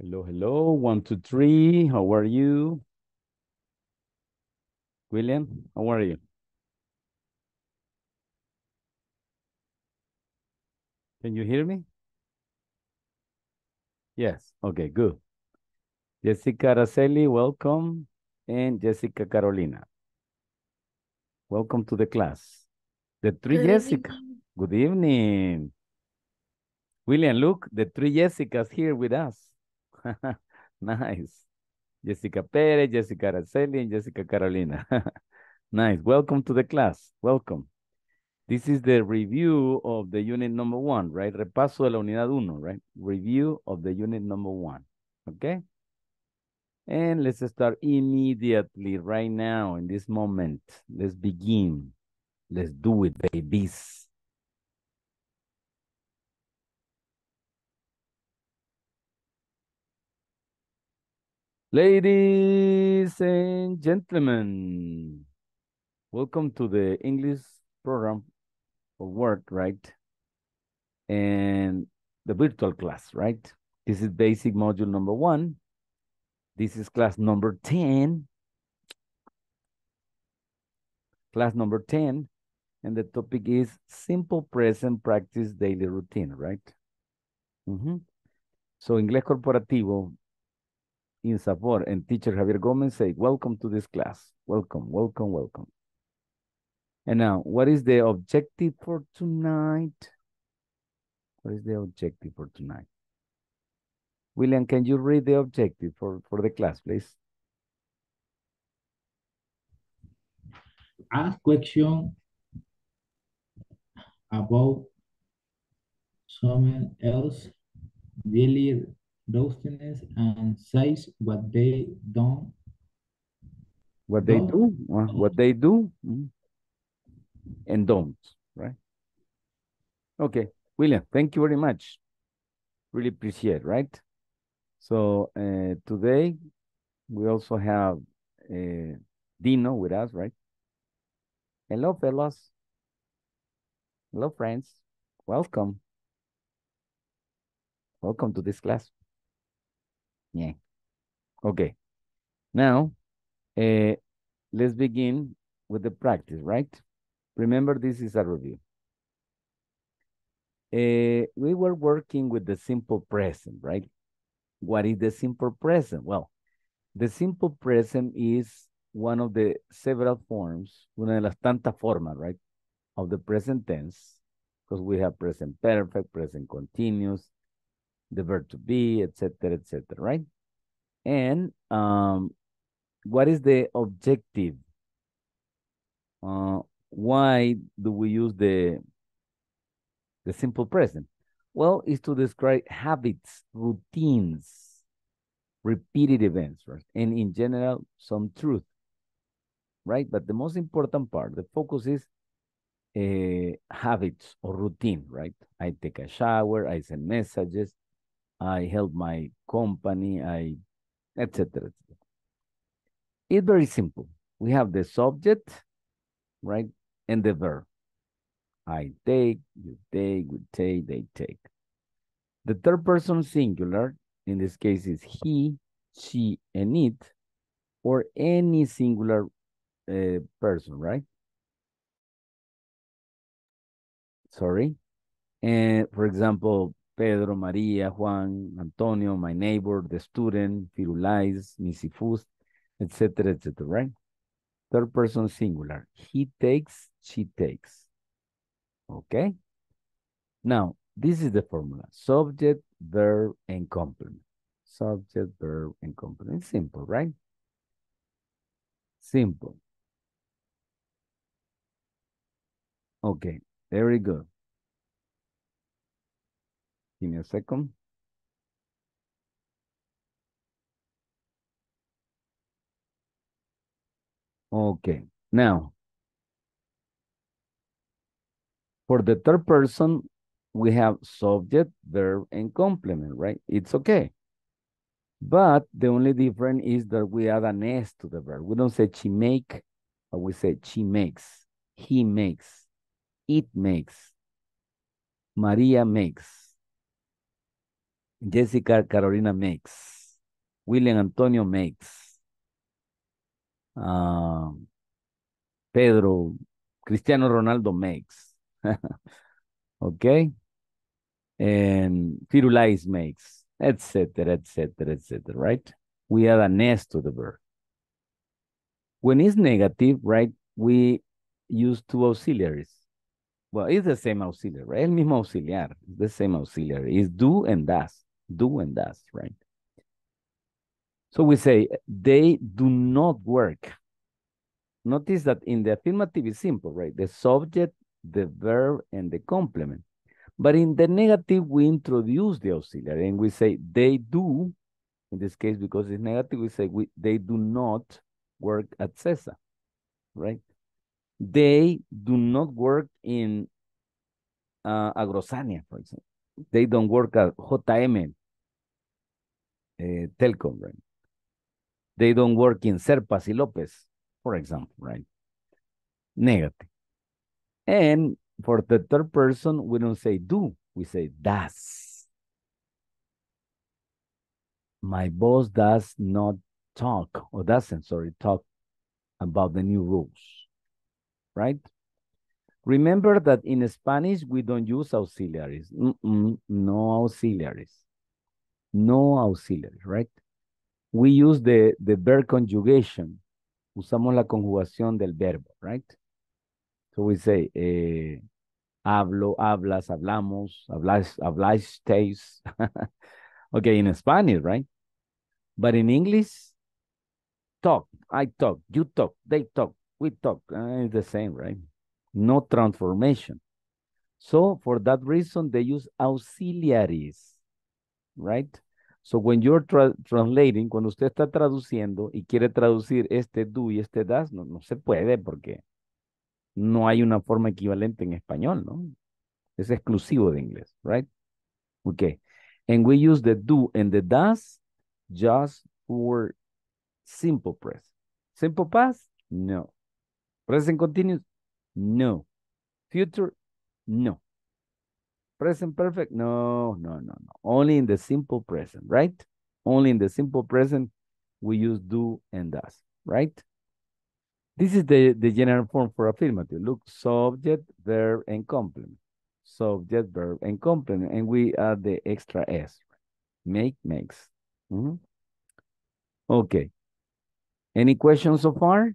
Hello, hello, one, two, three, how are you? William, how are you? Can you hear me? Yes, okay, good. Jessica Araceli, welcome. And Jessica Carolina. Welcome to the class. The three Good Jessica. Evening. Good evening. William, look, the three Jessicas here with us. nice. Jessica Perez, Jessica Araceli, and Jessica Carolina. nice. Welcome to the class. Welcome. This is the review of the unit number one, right? Repaso de la unidad uno, right? Review of the unit number one, okay? And let's start immediately, right now, in this moment. Let's begin. Let's do it, babies. Ladies and gentlemen, welcome to the English program for work, right? And the virtual class, right? This is basic module number one. This is class number 10. Class number 10. And the topic is simple present practice daily routine, right? Mm -hmm. So, inglés corporativo, in Sabor. And teacher Javier Gomez said, welcome to this class. Welcome, welcome, welcome. And now, what is the objective for tonight? What is the objective for tonight? William, can you read the objective for, for the class, please? Ask question about someone else daily roastiness and says what they don't what they don't. do uh, what they do mm, and don't right okay william thank you very much really appreciate right so uh, today we also have uh, dino with us right hello fellows hello friends welcome welcome to this class yeah. Okay. Now, uh, let's begin with the practice, right? Remember, this is a review. Uh, we were working with the simple present, right? What is the simple present? Well, the simple present is one of the several forms, una de las tantas formas, right, of the present tense, because we have present perfect, present continuous, the verb to be, etc., etc., right? And um, what is the objective? Uh, why do we use the the simple present? Well, is to describe habits, routines, repeated events, right? and in general, some truth, right? But the most important part, the focus is uh, habits or routine, right? I take a shower, I send messages, I help my company, I, etc. It's very simple. We have the subject, right, and the verb. I take, you take, we take, they take. The third person singular, in this case, is he, she, and it, or any singular uh, person, right? Sorry. And for example, Pedro, María, Juan, Antonio, my neighbor, the student, Firulais, Misifus, etc., etc., right? Third person singular. He takes, she takes. Okay? Now, this is the formula. Subject, verb, and complement. Subject, verb, and complement. simple, right? Simple. Okay, very good. Give me a second. Okay, now, for the third person, we have subject, verb, and complement, right? It's okay. But the only difference is that we add an S to the verb. We don't say she make, but we say she makes, he makes, it makes, Maria makes. Jessica Carolina makes. William Antonio makes. Uh, Pedro Cristiano Ronaldo makes. okay? And Firulais makes, etc., etc., etc., right? We add an S to the verb. When it's negative, right, we use two auxiliaries. Well, it's the same auxiliary, right? El mismo auxiliar, the same auxiliary. It's do and does doing that, right? So we say they do not work. Notice that in the affirmative is simple, right? The subject, the verb, and the complement. But in the negative, we introduce the auxiliary and we say they do, in this case, because it's negative, we say we, they do not work at CESA, right? They do not work in uh, Agrosania, for example. They don't work at JM, uh, Telcom, right? They don't work in Serpas y Lopez, for example, right? Negative. And for the third person, we don't say do, we say does. My boss does not talk, or doesn't, sorry, talk about the new rules, right? Remember that in Spanish, we don't use auxiliaries. Mm -mm, no auxiliaries no auxiliary, right? We use the, the verb conjugation. Usamos la conjugación del verbo, right? So we say, eh, hablo, hablas, hablamos, habláis, habláis, okay, in Spanish, right? But in English, talk, I talk, you talk, they talk, we talk. Uh, it's the same, right? No transformation. So for that reason, they use auxiliaries. right? So when you're translating, cuando usted está traduciendo y quiere traducir este do y este das, no, no se puede porque no hay una forma equivalente en español, ¿no? Es exclusivo de inglés, right? Okay. And we use the do and the does just for simple press. Simple past? No. Present continuous? No. Future? No. Present perfect? No, no, no, no. Only in the simple present, right? Only in the simple present, we use do and does, right? This is the, the general form for affirmative. Look, subject, verb, and complement. Subject, verb, and complement. And we add the extra S. Make, makes. Mm -hmm. Okay. Any questions so far?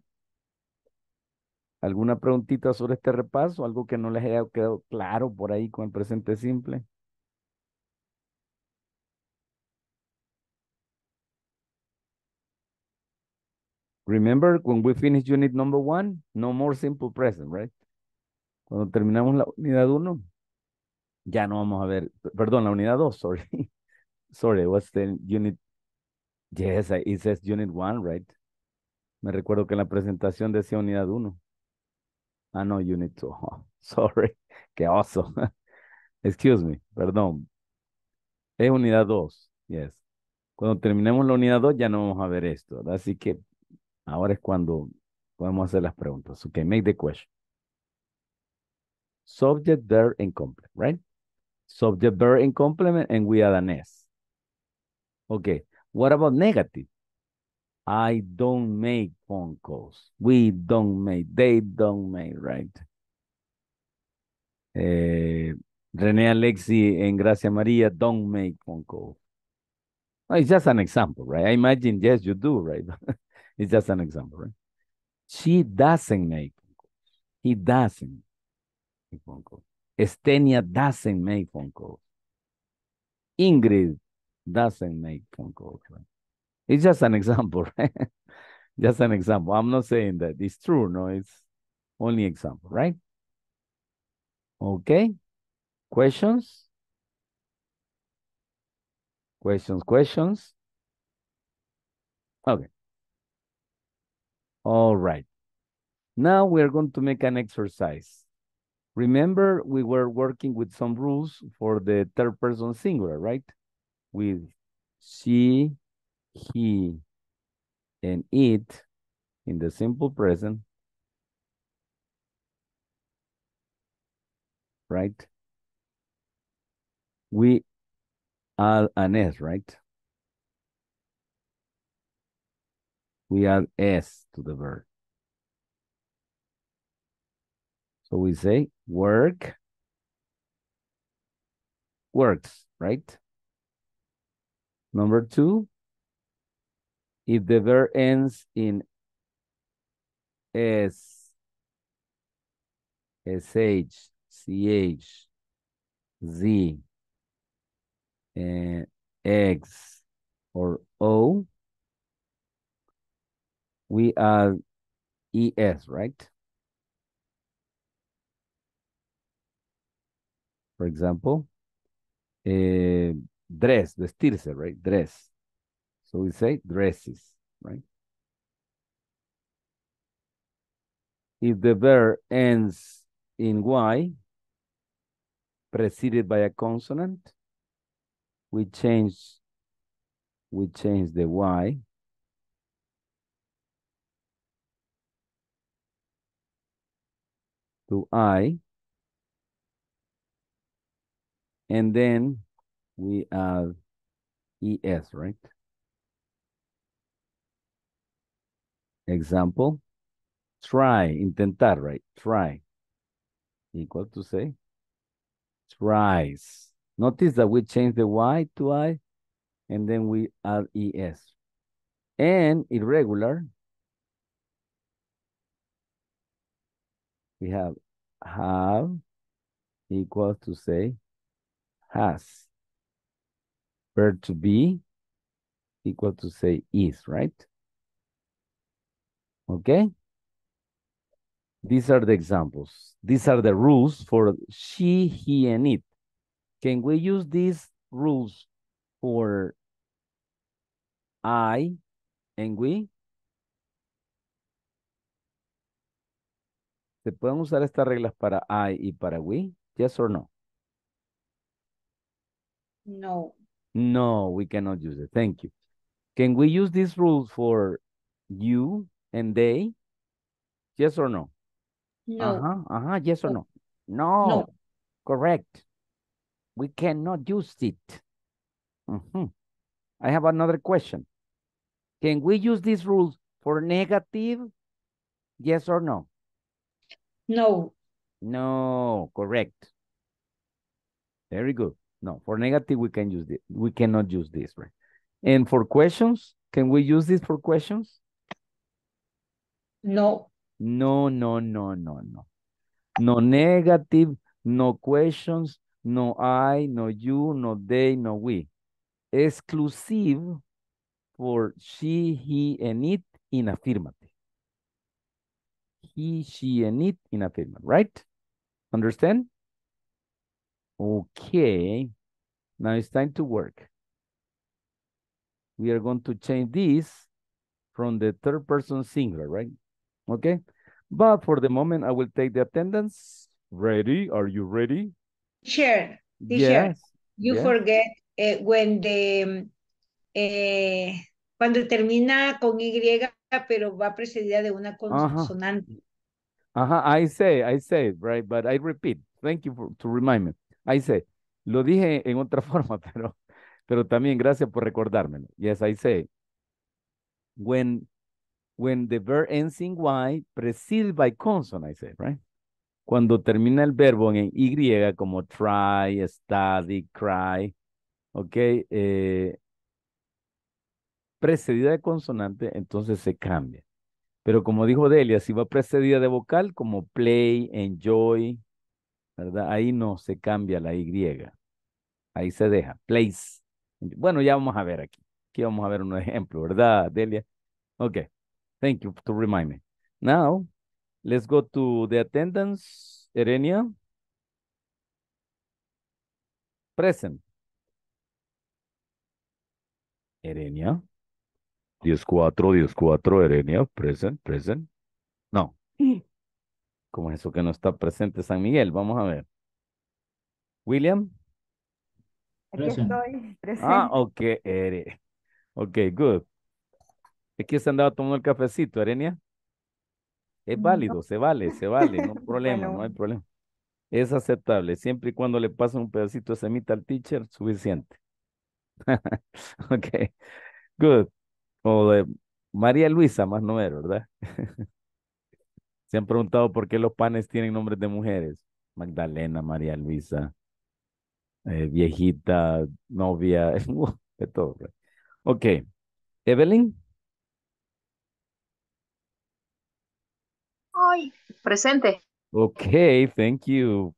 ¿Alguna preguntita sobre este repaso? ¿Algo que no les haya quedado claro por ahí con el presente simple? Remember, when we finish unit number one, no more simple present, right? Cuando terminamos la unidad uno, ya no vamos a ver, perdón, la unidad dos, sorry. sorry, what's the unit? Yes, it says unit one, right? Me recuerdo que en la presentación decía unidad uno. Ah, no, you need to. sorry. Qué oso. Excuse me. Perdón. Es unidad 2. Yes. Cuando terminemos la unidad 2 ya no vamos a ver esto. Así que ahora es cuando podemos hacer las preguntas. Ok, make the question. Subject, verb, and complement, right? Subject, verb, and complement, and we add an S. Okay. What about negative? I don't make phone calls. We don't make, they don't make, right? Renee, eh, Rene Alexi and Gracia Maria don't make phone calls. Well, it's just an example, right? I imagine, yes, you do, right? it's just an example, right? She doesn't make phone calls. He doesn't make phone calls. Estenia doesn't make phone calls. Ingrid doesn't make phone calls, right? It's just an example, right? just an example. I'm not saying that it's true, no, it's only example, right? Okay. Questions? Questions, questions? Okay. All right. Now we're going to make an exercise. Remember, we were working with some rules for the third person singular, right? With she, he, and it in the simple present, right? We add an S, right? We add S to the verb. So we say work, works, right? Number two, if the verb ends in S, SH, CH, Z, uh, X, or O, we add ES, right? For example, uh, dress, vestirse, right? Dress. So we say dresses, right? If the verb ends in Y, preceded by a consonant, we change, we change the Y to I, and then we add ES, right? Example, try, intentar, right? Try. Equal to say, tries. Notice that we change the Y to I, and then we add ES. And irregular, we have have equal to say has. Verb to be equal to say is, right? Okay? These are the examples. These are the rules for she, he, and it. Can we use these rules for I and we? ¿Se pueden usar estas reglas para I y para we? Yes or no? No. No, we cannot use it. Thank you. Can we use these rules for you, and they? Yes or no? No. Uh-huh, uh-huh, yes or no? No. no. Correct. We cannot use it. Uh -huh. I have another question. Can we use these rules for negative? Yes or no? No. No, correct. Very good. No, for negative, we can use this. We cannot use this, right? And for questions, can we use this for questions? No. No, no, no, no, no. No negative, no questions, no I, no you, no they, no we. Exclusive for she, he, and it in affirmative. He, she, and it in affirmative, right? Understand? Okay. Now it's time to work. We are going to change this from the third person singular, right? Okay. But for the moment, I will take the attendance. Ready? Are you ready? Sure. Yes. You forget eh, when the... Eh, cuando termina con Y, pero va precedida de una consonante. Ajá, I say, I say, right, but I repeat. Thank you for, to remind me. I say. Lo dije en otra forma, pero, pero también gracias por recordármelo. Yes, I say. When when the verb ends in Y preceded by consonant, I said, right? Cuando termina el verbo en Y, como try, study, cry, ok, eh, precedida de consonante, entonces se cambia. Pero como dijo Delia, si va precedida de vocal, como play, enjoy, ¿verdad? Ahí no se cambia la Y. Ahí se deja, place. Bueno, ya vamos a ver aquí. Aquí vamos a ver un ejemplo, ¿verdad, Delia? Ok. Thank you to remind me. Now, let's go to the attendance, Erenia. Present. Erenia. diez cuatro, diez cuatro. Erenia, present, present. No. como es eso que no está presente San Miguel? Vamos a ver. William. Aquí present. estoy, Ah, ok, Ok, good. Aquí se andaba tomando el cafecito, Arenia. Es válido, se vale, se vale, no hay problema, no hay problema. Es aceptable, siempre y cuando le pasen un pedacito de semita al teacher, suficiente. ok, good. O María Luisa, más número, ¿verdad? se han preguntado por qué los panes tienen nombres de mujeres. Magdalena, María Luisa, eh, viejita, novia, es todo. Pues. Ok, Evelyn. Presente. Ok, thank you.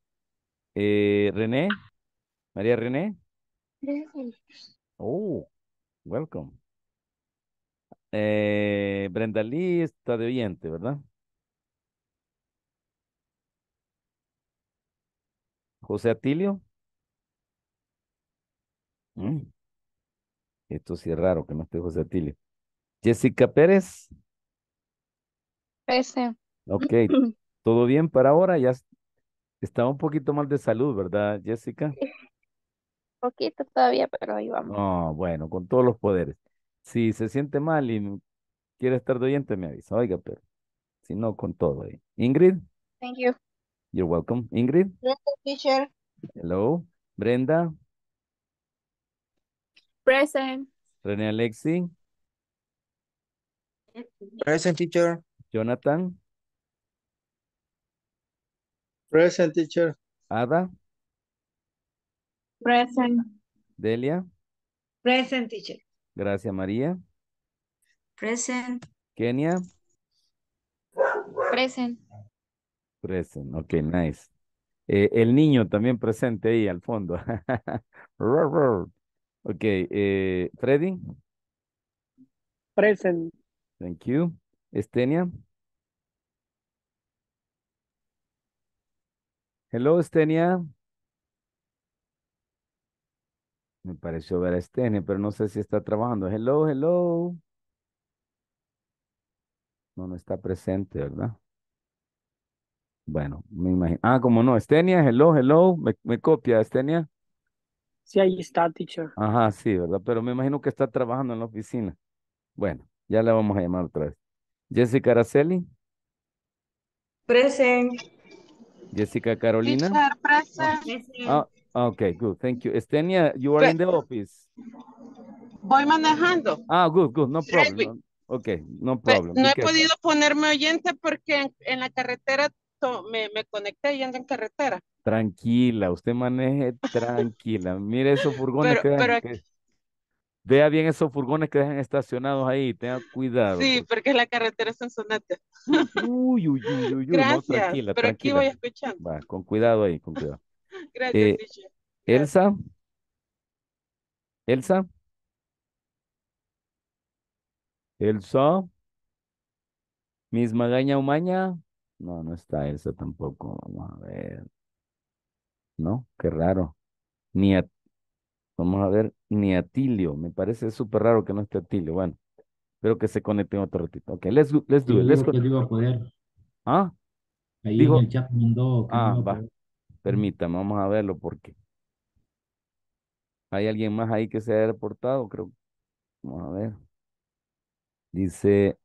Eh, René, María René. Oh, welcome. Eh, Brenda Lee está de oyente, ¿verdad? José Atilio. Mm. Esto sí es raro que no esté José Atilio. Jessica Pérez. Ok, todo bien para ahora, ya está un poquito mal de salud, ¿verdad, Jessica? Poquito todavía, pero ahí vamos. No, bueno, con todos los poderes. Si se siente mal y quiere estar de oyente, me avisa, oiga, pero si no, con todo ahí. Ingrid. Thank you. You're welcome. Ingrid. Brenda, teacher. Hello. Brenda. Present. René Alexi. Present, teacher. Jonathan. Present, teacher. Ada. Present. Delia. Present, teacher. Gracias, María. Present. Kenia. Present. Present, ok, nice. Eh, el niño también presente ahí al fondo. ok, eh, Freddy. Present. Thank you. Estenia. Hello, Estenia. Me pareció ver a Estenia, pero no sé si está trabajando. Hello, hello. No, no está presente, ¿verdad? Bueno, me imagino. Ah, como no, Estenia, hello, hello, me, copia, Estenia. Sí, ahí está, teacher. Ajá, sí, ¿verdad? Pero me imagino que está trabajando en la oficina. Bueno, ya la vamos a llamar otra vez. Jessica Araceli. Present. Jessica Carolina? Ok, ah, okay, good. Thank you. Estenia, you are in the office. Voy manejando. Ah, good, good. No problem. Ok, no pues, problem. No he podido ponerme oyente porque en, la carretera me, me, conecté yendo en carretera. Tranquila, usted maneje tranquila. Mire esos furgones que, pero aquí, Vea bien esos furgones que dejan estacionados ahí, tenga cuidado. Sí, porque la carretera es sonsonate. Uy, uy, uy, uy, Gracias, no, tranquila, pero aquí voy escuchando. Va, con cuidado ahí, con cuidado. Gracias, eh, Elsa. Elsa. Elsa. Miss Magaña Umaña. No, no está Elsa tampoco. Vamos a ver. No, qué raro. Ni a Vamos a ver, ni Atilio. Me parece súper raro que no esté Atilio. Bueno, espero que se conecten otro ratito. Ok, let's, let's do it. ¿Ah? Ahí en el chat mandó. ah, va. vamos a verlo porque. ¿Hay alguien más ahí que se ha reportado? Creo. Vamos a ver. Dice,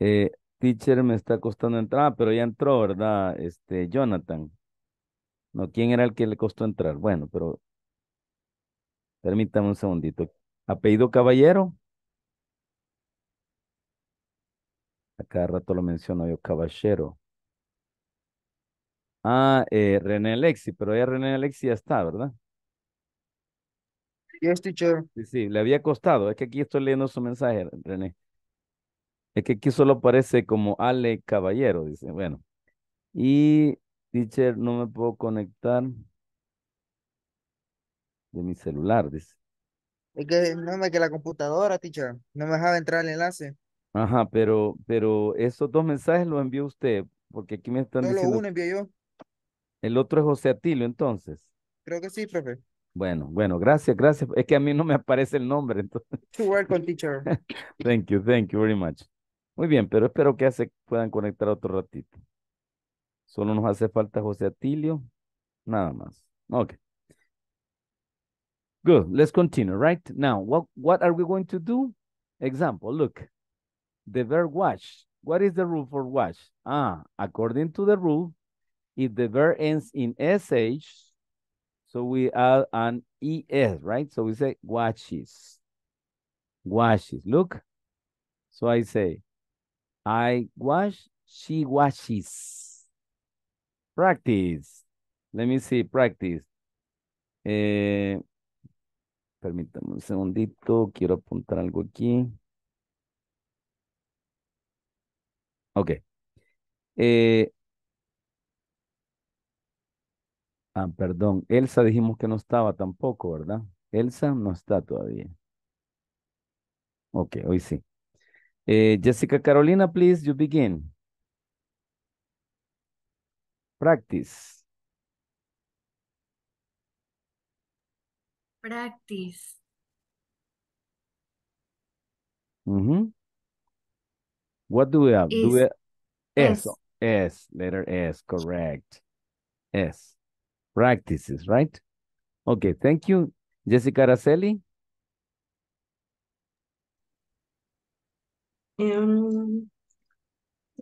eh, teacher, me está costando entrar, ah, pero ya entró, ¿verdad? Este, Jonathan. No, ¿quién era el que le costó entrar? Bueno, pero Permítame un segundito. Apellido Caballero. A cada rato lo menciono yo, Caballero. Ah, eh, René Alexi, pero ya René Alexi ya está, ¿verdad? Yes, teacher. Sí, sí, le había costado. Es que aquí estoy leyendo su mensaje, René. Es que aquí solo aparece como Ale Caballero, dice. Bueno. Y, teacher, no me puedo conectar de mi celular, dice. Es que no me que la computadora, teacher, no me dejaba entrar el enlace. Ajá, pero, pero esos dos mensajes los envió usted, porque aquí me están Solo diciendo. uno envié yo. El otro es José Atilio, entonces. Creo que sí, profe. Bueno, bueno, gracias, gracias. Es que a mí no me aparece el nombre, entonces. work, welcome, teacher. thank you, thank you very much. Muy bien, pero espero que se puedan conectar otro ratito. Solo nos hace falta José Atilio, nada más. Ok. Good, let's continue, right? Now, what, what are we going to do? Example, look, the verb watch. What is the rule for watch? Ah, according to the rule, if the verb ends in SH, so we add an ES, right? So we say watches, watches, look. So I say, I wash, she washes. Practice. Let me see, practice. Uh, Permítame un segundito, quiero apuntar algo aquí. Ok. Eh, ah, perdón. Elsa dijimos que no estaba tampoco, ¿verdad? Elsa no está todavía. Ok, hoy sí. Eh, Jessica Carolina, please, you begin. Practice. practice. Mm What do we have? S. S. Letter S. Correct. S. Practices, right? Okay, thank you. Jessica Araceli? Um,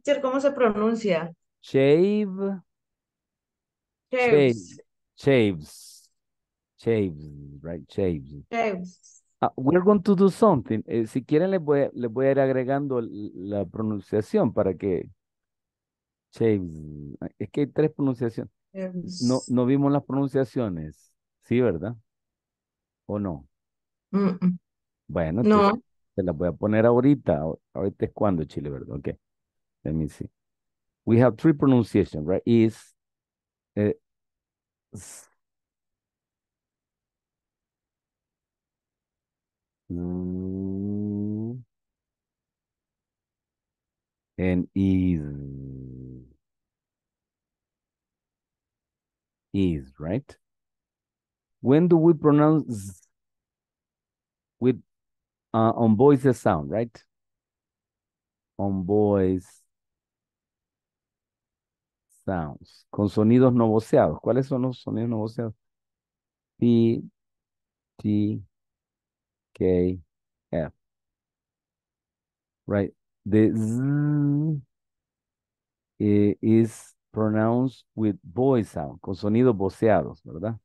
teacher, ¿cómo se pronuncia? Shave. Shaves. Shaves. Chaves, right? Chaves. Chaves. Ah, we're going to do something. Eh, si quieren, les voy, a, voy a ir agregando la pronunciación para que... Chaves. Ah, es que hay tres pronunciaciones. No, no vimos las pronunciaciones. Sí, ¿verdad? ¿O no? Bueno, no. Te, las voy a poner ahorita. Ahorita es cuando, Chile, ¿verdad? Ok. Let me see. We have three pronunciations, right? Is... Eh, Mm-hmm. and is is right? When do we pronounce with uh, on voice sound, right? On voice sounds. Con sonidos no voceados. ¿Cuáles son los sonidos no voceados? T, T, K, F. Right. The Z eh, is pronounced with voice sound, con sonidos voceados, ¿verdad?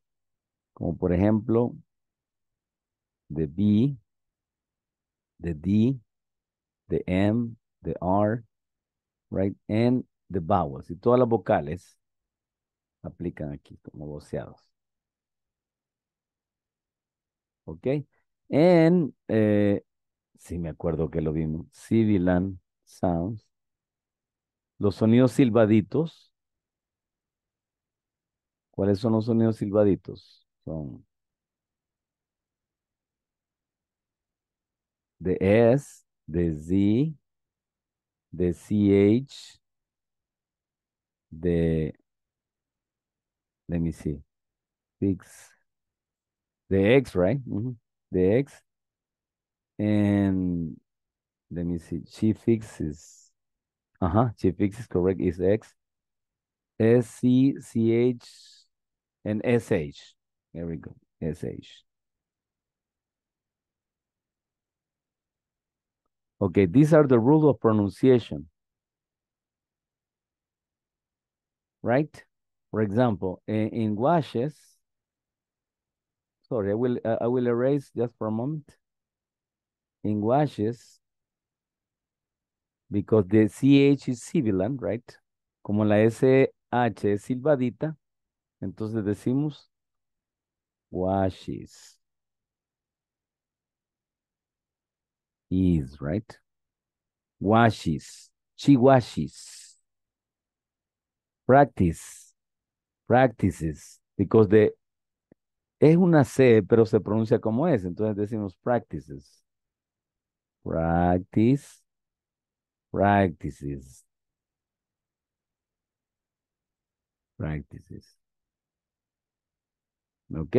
Como por ejemplo, the B, the D, the M, the R, right? And the vowels. Y todas las vocales aplican aquí como voceados. ¿Ok? en, eh, sí me acuerdo que lo vimos, Civilan Sounds, los sonidos silbaditos. ¿Cuáles son los sonidos silbaditos? Son de S, de Z, de CH, de, let me see, X, de X, right? the eggs and let me see she fixes uh-huh she fixes correct is x s c c h and s h there we go s h okay these are the rules of pronunciation right for example in, in washes Sorry, I will uh, I will erase just for a moment. In washes, because the CH is sibilant, right? Como la SH es silbadita, entonces decimos washes. Is, right? Washes. She washes. Practice. Practices. Because the Es una C, pero se pronuncia como es Entonces decimos practices. Practice. Practices. Practices. ¿Ok?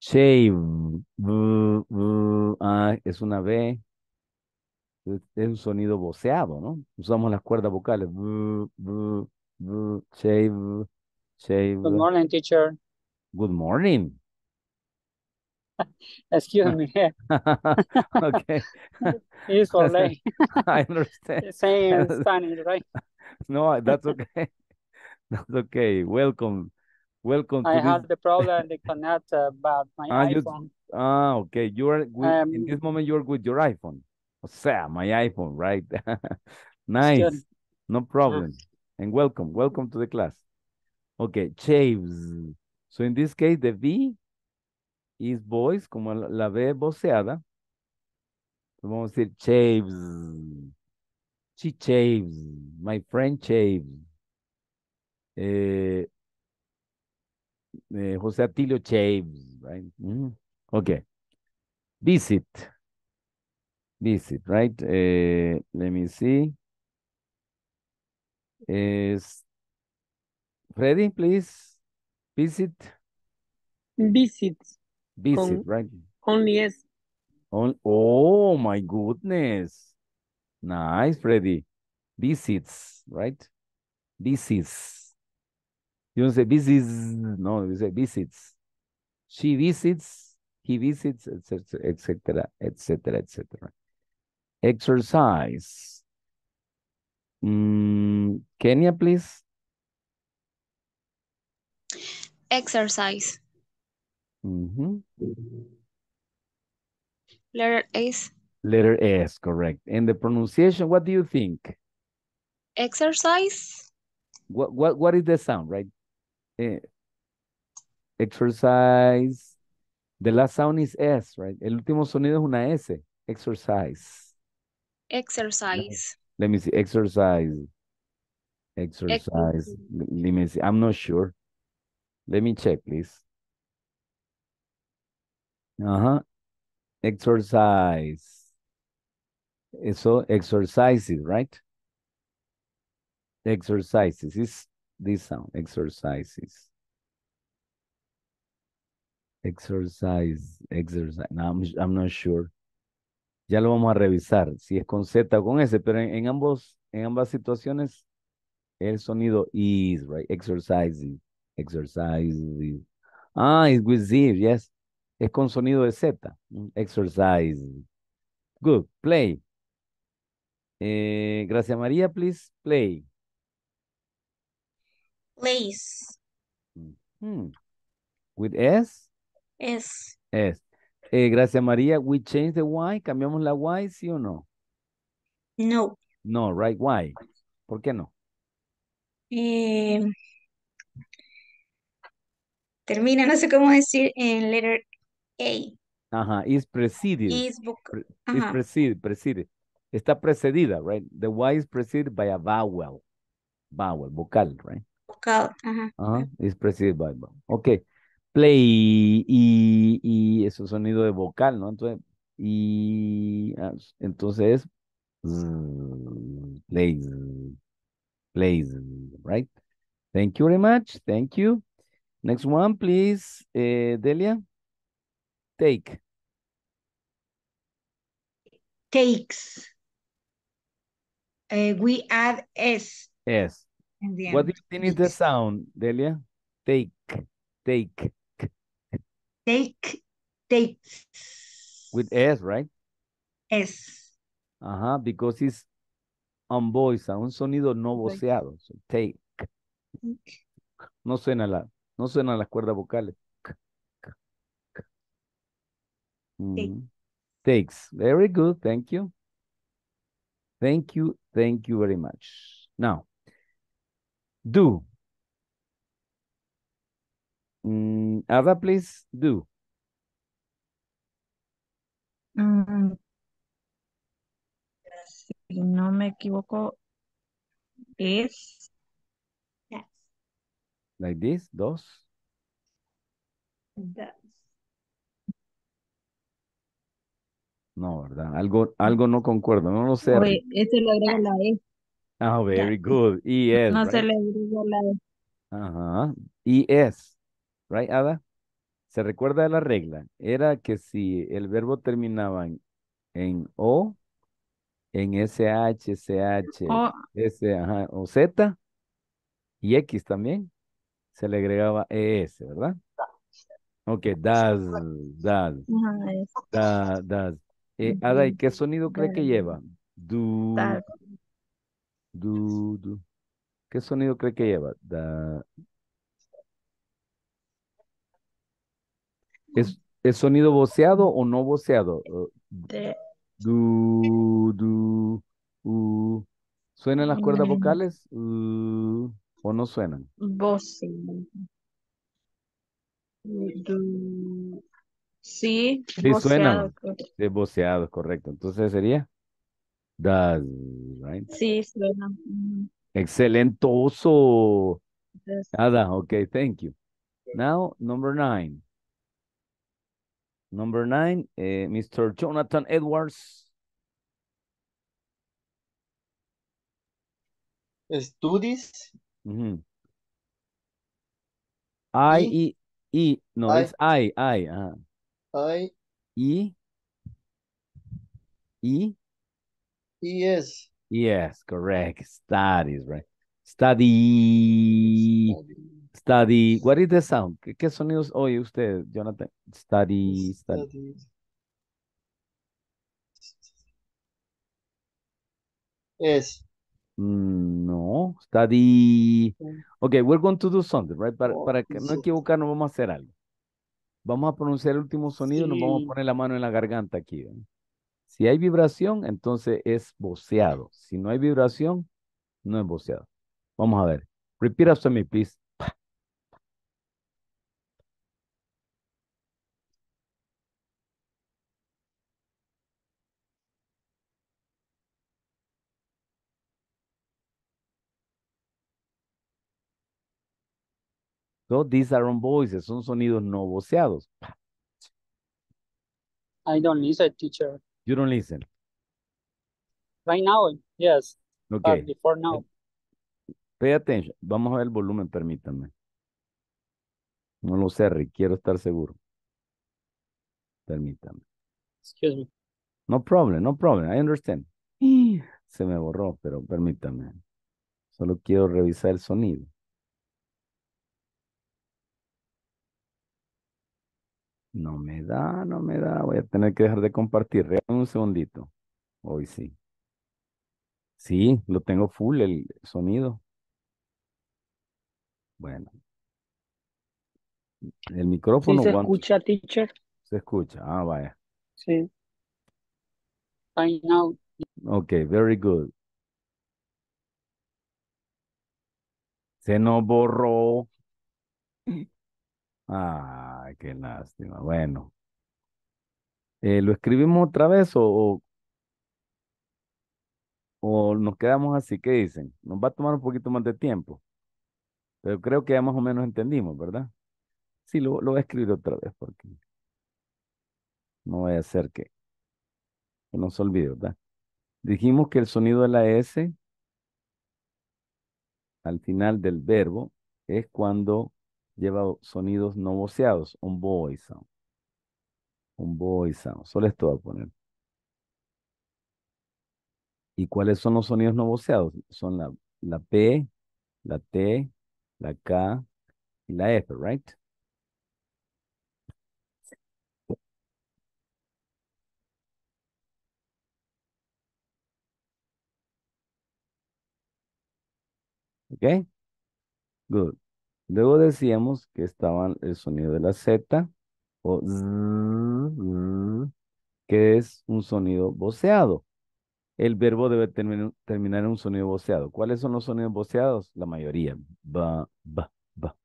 Shave. Ah, es una B. Es un sonido voceado, ¿no? Usamos las cuerdas vocales. shave. Say good morning, teacher. Good morning. Excuse me. okay. it's for late. I understand. Same Spanish, right? No, that's okay. that's okay. Welcome. Welcome. I have the problem to connect, uh, but my ah, iPhone. You, ah, okay. You are with, um, in this um, moment. You are with your iPhone. O sea, my iPhone, right? nice. No problem. And welcome. Welcome to the class. Okay, Chaves. So in this case, the V is voice, como la, V B voceada. Vamos a decir Chaves. She Chaves, My friend Chaves. Eh, eh, José Atilio Chaves. right? Mm-hmm. Okay. Visit. Visit, right? Eh, let me see. Is Freddy, please. Visit. Visit. Visit, Con, right? Only yes. On, oh, my goodness. Nice, Freddy. Visits, right? Visits. You don't say visits. No, you say visits. She visits, he visits, etc., etc., etc., etc. Exercise. Mm, Kenya, please. Exercise. Mm -hmm. Letter S. Letter S, correct. And the pronunciation, what do you think? Exercise. What what what is the sound, right? Eh, exercise. The last sound is S, right? El último sonido es una S. Exercise. Exercise. Let me see. Exercise. Exercise. Ex Let me see. I'm not sure. me check, please. Ajá. Exercise. Eso, exercises, right? Exercises is this sound, exercises. Exercise, exercise. I'm, not sure. Ya lo vamos a revisar, si es con Z o con S, pero en, ambos, en ambas situaciones, el sonido is, right? Exercising exercise. Ah, it's with Z, yes. Es con sonido de Z. Exercise. Good, play. Eh, Gracias María, please, play. Please. Mm-hmm. With S? S. S. Eh, Gracias María, we change the Y, cambiamos la Y, ¿sí o no? No. No, right, why? ¿Por qué no? Eh, termina, no sé cómo decir, en letter A. Ajá, is preceded. Is, vocal. Ajá. is preceded, Está precedida, right? The Y is preceded by a vowel. Vowel, vocal, right? Vocal, ajá. Ajá, is preceded by vowel. Ok. Play y, y es un sonido de vocal, ¿no? Entonces, y ah, entonces plays, plays, right? Thank you very much. Thank you. Next one, please, eh, Delia. Take. Takes. Eh, we add S. S. What do you think is the sound, Delia? Take, take. Take, takes. With S, right? S. Ajá, uh because it's un voice, un sonido no voceado. take. No suena la... No suenan las cuerdas vocales. Mm. Takes. Very good. Thank you. Thank you. Thank you very much. Now, do. Mm, Ada, please do. Mm. no me equivoco, es Like this, dos. No, ¿verdad? Algo, algo no concuerdo, no lo sé. Oye, este le agrega la E. Ah, oh, very good. ES. No se le agrega la E. Ajá. ES. Right, Ada? ¿Se recuerda la regla? Era que si el verbo terminaba en, O, en SH, ch, S, ajá, o Z, y X también se le agregaba ES, ¿verdad? Ok, das, das, eh, das, das. ¿qué sonido cree que lleva? Du, du, ¿Qué sonido cree que lleva? Da. ¿Es, sonido voceado o no voceado? Eh, du, du, u. ¿Suenan las cuerdas vocales? ¿O no suenan? Vos Sí, Sí, suenan. correcto. Entonces sería does, right? Sí, suena. Excelentoso. Nada, okay, thank you. Now, number nine. Number nine, eh, Mr. Jonathan Edwards. Studies, mhm I, I, y, no, es I, I, ah I, I, I, yes. yes, correct. Studies, right? Study, study. What is the sound? ¿Qué, sonidos oye usted, Jonathan? Study, study. Yes. Mm, no, study. Ok, we're going to do something, right? Para, oh, que no equivocarnos, vamos a hacer algo. Vamos a pronunciar el último sonido, y nos vamos a poner la mano en la garganta aquí. Si hay vibración, entonces es voceado. Si no hay vibración, no es voceado. Vamos a ver. Repeat after me, please. So these aren't voices, son sonidos no voceados. I don't listen, teacher. You don't listen? Right now, yes. Okay. before now. Pay attention. Vamos a ver el volumen, permítame. No lo sé, Quiero estar seguro. Permítame. Excuse me. No problem, no problem. I understand. Se me borró, pero permítame. Solo quiero revisar el sonido. No me da, no me da. Voy a tener que dejar de compartir. un segundito. Hoy sí. Sí, lo tengo full el sonido. Bueno. El micrófono. se escucha, teacher. Se escucha. Ah, vaya. Sí. now. Ok, very good. Se nos borró. Ah, qué lástima. Bueno. Eh, ¿lo escribimos otra vez o, o, nos quedamos así? ¿Qué dicen? Nos va a tomar un poquito más de tiempo. Pero creo que ya más o menos entendimos, ¿verdad? Sí, lo, lo voy a escribir otra vez porque no vaya a ser que, que no olvide, ¿verdad? Dijimos que el sonido de la S al final del verbo es cuando lleva sonidos no voceados, un voice sound. Un voice sound. Solo esto va a poner. ¿Y cuáles son los sonidos no voceados? Son la, la P, la T, la K y la F, ¿right? Okay? Good. Luego decíamos que estaban el sonido de la Z o z, que es un sonido voceado. El verbo debe terminar en un sonido voceado. ¿Cuáles son los sonidos voceados? La mayoría. Ba, ba, ba.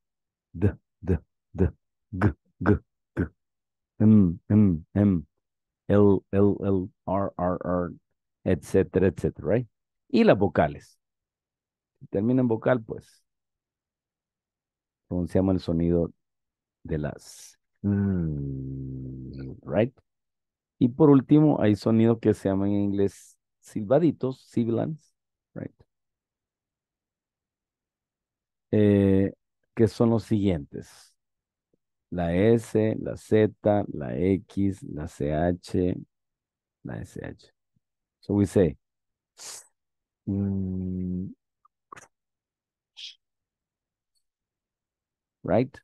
D, d, d. G, g, g. M, m, m. L, L, L. R, R, R. Etcétera, etcétera, right? Y las vocales. Si termina en vocal, pues pronunciamos el sonido de las mm, right. Y por último, hay sonidos que se llaman en inglés silbaditos, sibilants, right. Eh, que son los siguientes. La S, la Z, la X, la CH, la SH. So we say. Mm, right?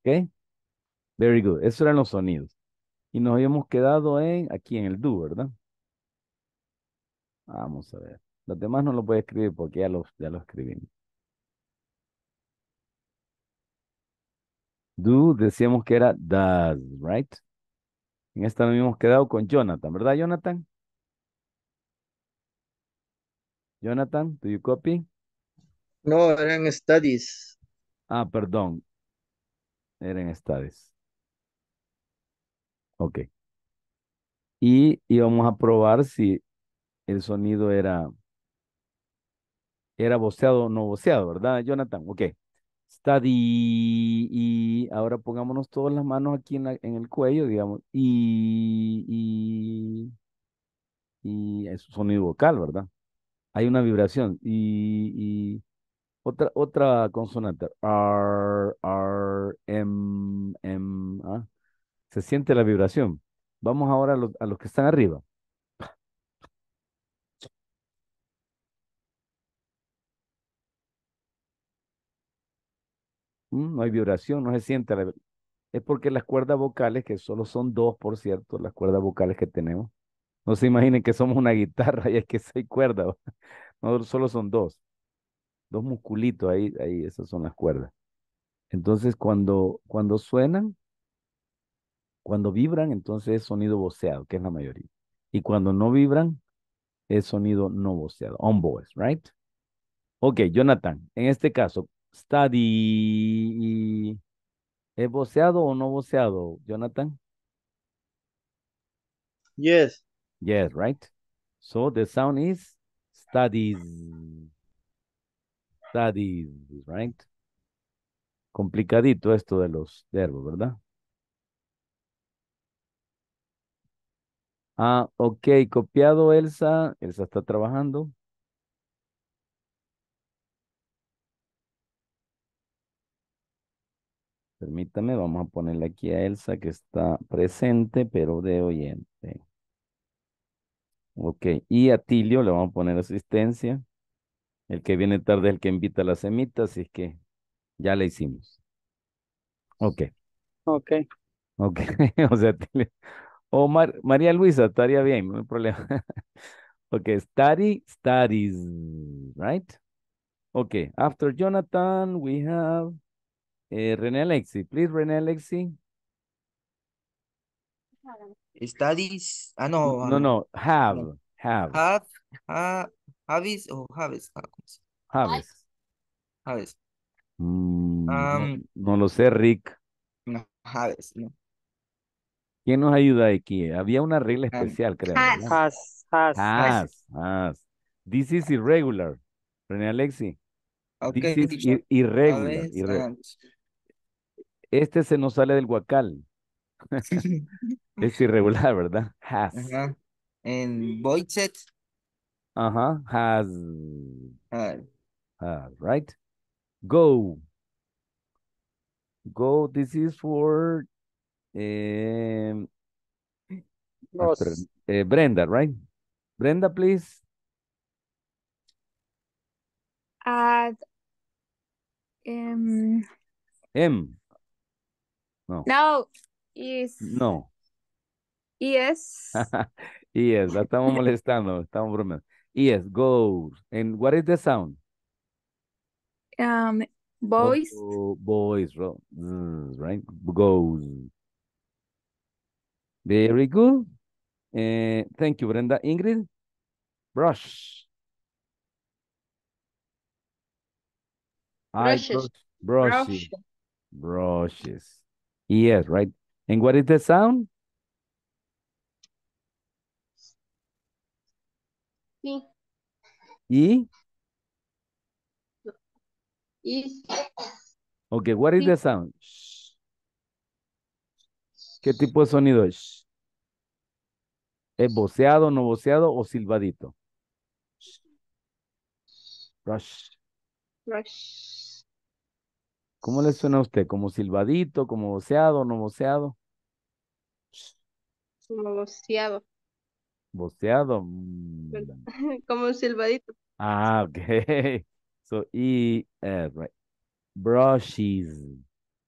Okay. Very good. Esos eran los sonidos. Y nos habíamos quedado en, aquí en el do, ¿verdad? Vamos a ver. Los demás no lo a escribir porque ya los ya lo escribimos. Do decíamos que era does, right? En esta nos habíamos quedado con Jonathan, ¿verdad, Jonathan? Jonathan, do you copy? No, eran studies. Ah, perdón. Eran studies. Ok. Y vamos a probar si el sonido era, era voceado o no voceado, ¿verdad, Jonathan? Ok. Study. Y ahora pongámonos todas las manos aquí en, la, en el cuello, digamos. Y, y, y es un sonido vocal, ¿verdad? Hay una vibración. y otra, otra consonante. R, R, M, M. ¿ah? Se siente la vibración. Vamos ahora a los, a los que están arriba. Mm, no hay vibración, no se siente la Es porque las cuerdas vocales, que solo son dos, por cierto, las cuerdas vocales que tenemos, no se imaginen que somos una guitarra y es que seis cuerdas, no, solo son dos dos musculitos ahí, ahí, esas son las cuerdas. Entonces, cuando, cuando suenan, cuando vibran, entonces es sonido voceado, que es la mayoría. Y cuando no vibran, es sonido no voceado, on voice, right? Ok, Jonathan, en este caso, study, ¿es voceado o no voceado, Jonathan? Yes. Yes, right? So the sound is studies studies, right? Complicadito esto de los verbos, ¿verdad? Ah, ok, copiado Elsa. Elsa está trabajando. Permítame, vamos a ponerle aquí a Elsa que está presente, pero de oyente. Ok, y a Tilio le vamos a poner asistencia. El que viene tarde es el que invita a las semitas, así es que ya la hicimos. Ok. Ok. okay, o sea, María Luisa, estaría bien, no hay problema. ok, study, studies, right? Ok, after Jonathan, we have eh, René Alexi. Please, René Alexi. Studies, ah, no. No, no, ah, have, have. Have, ah, have, Javis o Javes. Javis ah, ¿cómo Javes. Mm, no, lo sé, Rick. no, Javes, no. ¿Quién nos ayuda aquí? Había una regla especial, creo. has. Has, has. This is irregular. René Alexi. Ok, This is irregular. Este se nos sale del guacal. Es irregular, ¿verdad? Has. En Boichet, Ajá, has. Has. right? Go. Go, this is for em, eh, Brenda, right? Brenda, please. Add M. Em, em. No. No. No. Yes. yes, la estamos molestando, estamos bromeando. Yes, goes. And what is the sound? Um, voice. Boys, voice, mm, right? Goes. Very good. Uh, thank you, Brenda. Ingrid? Brush. Brushes. Brush, brushes. Brushes. Yes, right. And what is the sound? Sí. ¿Y? Okay, what is the sound? ¿Qué tipo de sonido es? ¿Es voceado, no boceado o silbadito? Rush. Rush. ¿Cómo le suena a usted? ¿Como silbadito, como boceado, no boceado? Como voceado. Boceado. Mm. Como un silbadito. Ah, okay. So E, uh, right. Brushes.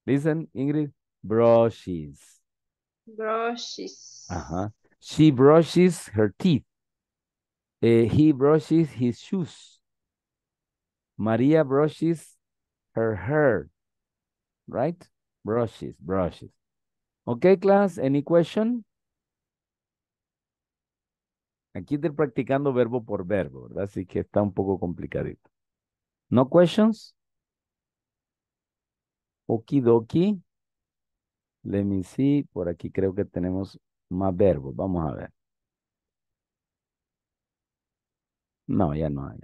Listen, Ingrid. Brushes. Brushes. Uh-huh. She brushes her teeth. Uh, he brushes his shoes. Maria brushes her hair. Right? Brushes, brushes. Okay, class, any question? Aquí estoy practicando verbo por verbo, ¿verdad? Así que está un poco complicadito. ¿No questions? Okidoki. Let me see. Por aquí creo que tenemos más verbos. Vamos a ver. No, ya no hay.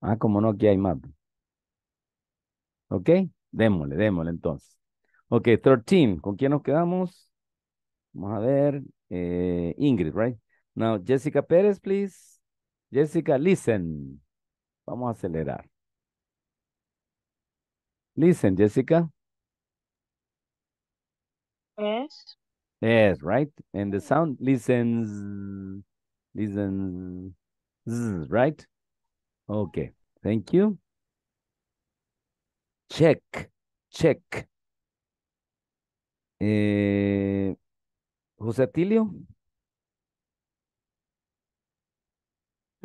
Ah, como no, aquí hay más. ¿Ok? Démosle, démosle entonces. Ok, 13. ¿Con quién nos quedamos? Vamos a ver. Eh, Ingrid, right? Now, Jessica Pérez, please. Jessica, listen. Vamos a acelerar. Listen, Jessica. Yes. Yes, right? And the sound listens, listens, right? Okay, thank you. Check, check. Eh, José Atilio.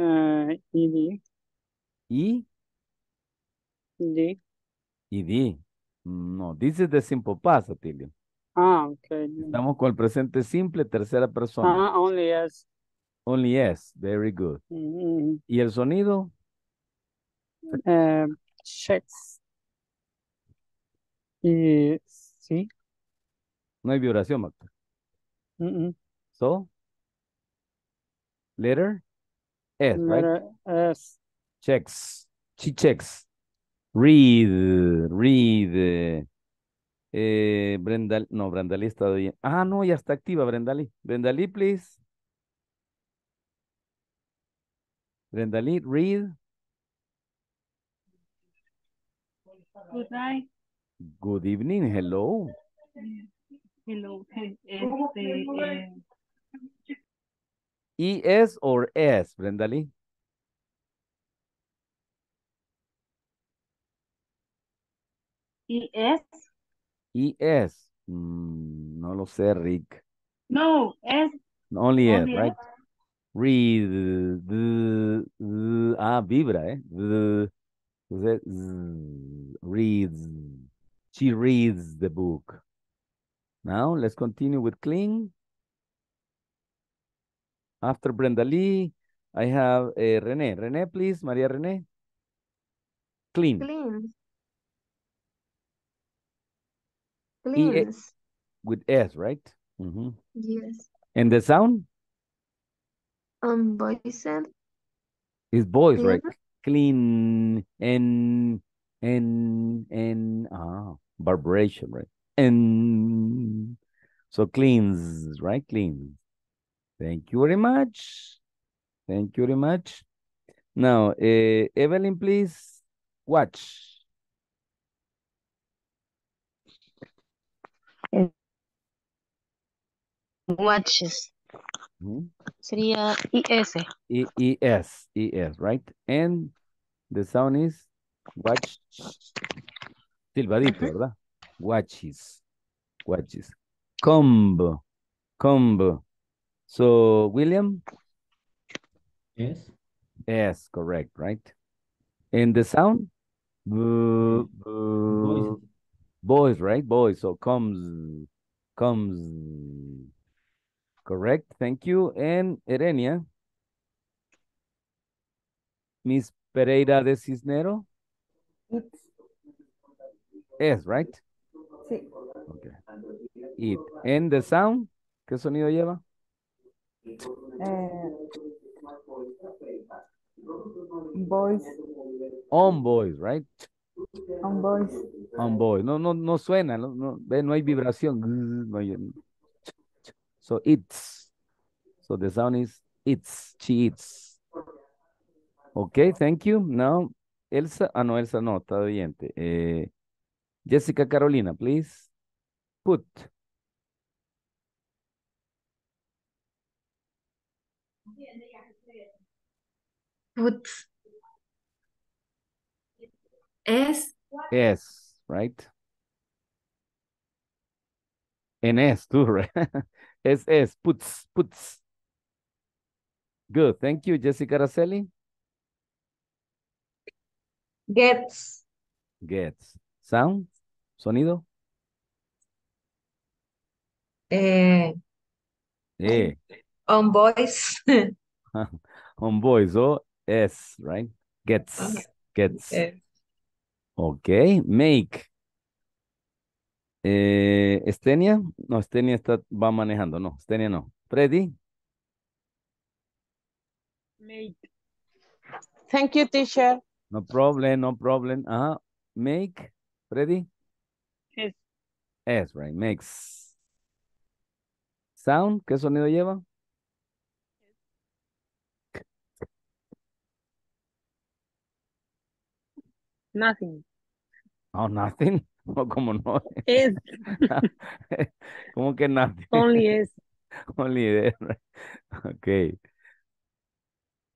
Ah, y ID, y ed. No, this is the simple past, Atilio. Ah, okay. Estamos con el presente simple, tercera persona. Ah, only yes. Only yes, very good. Mm-hmm. ¿Y el sonido? Eh, Y eh, sí. No hay vibración, Mm So, letter, Checks. She checks. Read. Read. Eh, Brenda, no, Brendalí está bien. Ah, no, ya está activa Brenda Lee, please. Lee, read. Good night. Good evening, hello. Hello. Eh, este, eh, ES or S, Brenda Lee? ES. ES. Mm, no lo sé, Rick. No, S. Only, S, right? S. ah, vibra, eh? reads. She reads the book. Now, let's continue with Kling. After Brenda Lee, I have uh, Rene. Rene, please, Maria Rene. Clean. Clean. Eh, cleans. E with S, right? Mm -hmm. Yes. And the sound? Um, voice. It's voice, Clean. right? Clean and and and ah, vibration, right? And so cleans, right? Cleans. Thank you very much. Thank you very much. Now, uh, Evelyn, please watch. Watches. Mm -hmm. Sería ES. E ES, ES, right? And the sound is watch. Silbadito, ¿verdad? Watches. Watches. Combo. Combo. So, William? Yes. Yes, correct, right? In the sound? boys, Boys, right? boys. So comes, comes. Correct. Thank you. And Erenia? Miss Pereira de Cisnero? It's. Yes, right? Sí. Okay. It. And the sound? ¿Qué sonido lleva? Eh, boys. On boys, right? On boys. On boys. No, no, no suena, no, no, no hay vibración. No So it's. So the sound is it's. She Okay, thank you. Now, Elsa. Ah, no, Elsa no, está oyente. Eh, Jessica Carolina, please. Put. puts Es. Yes, right? En es, tú es, es, puts, puts. Good, thank you, Jessica Araceli. Gets. Gets. Sound, sonido. Eh, eh. On voice. on voice, oh, es, right? Gets. Gets. Okay. Make. Estenia. Eh, no, Estenia está, va manejando. No, Estenia no. Freddy. Make. Thank you, teacher. No problem, no problem. Ajá. Make. Freddy. yes, S, right. Makes. Sound. ¿Qué sonido lleva? Nothing. Oh, nothing. o oh, como no. Es. como que nothing. Only es. Only is Ok.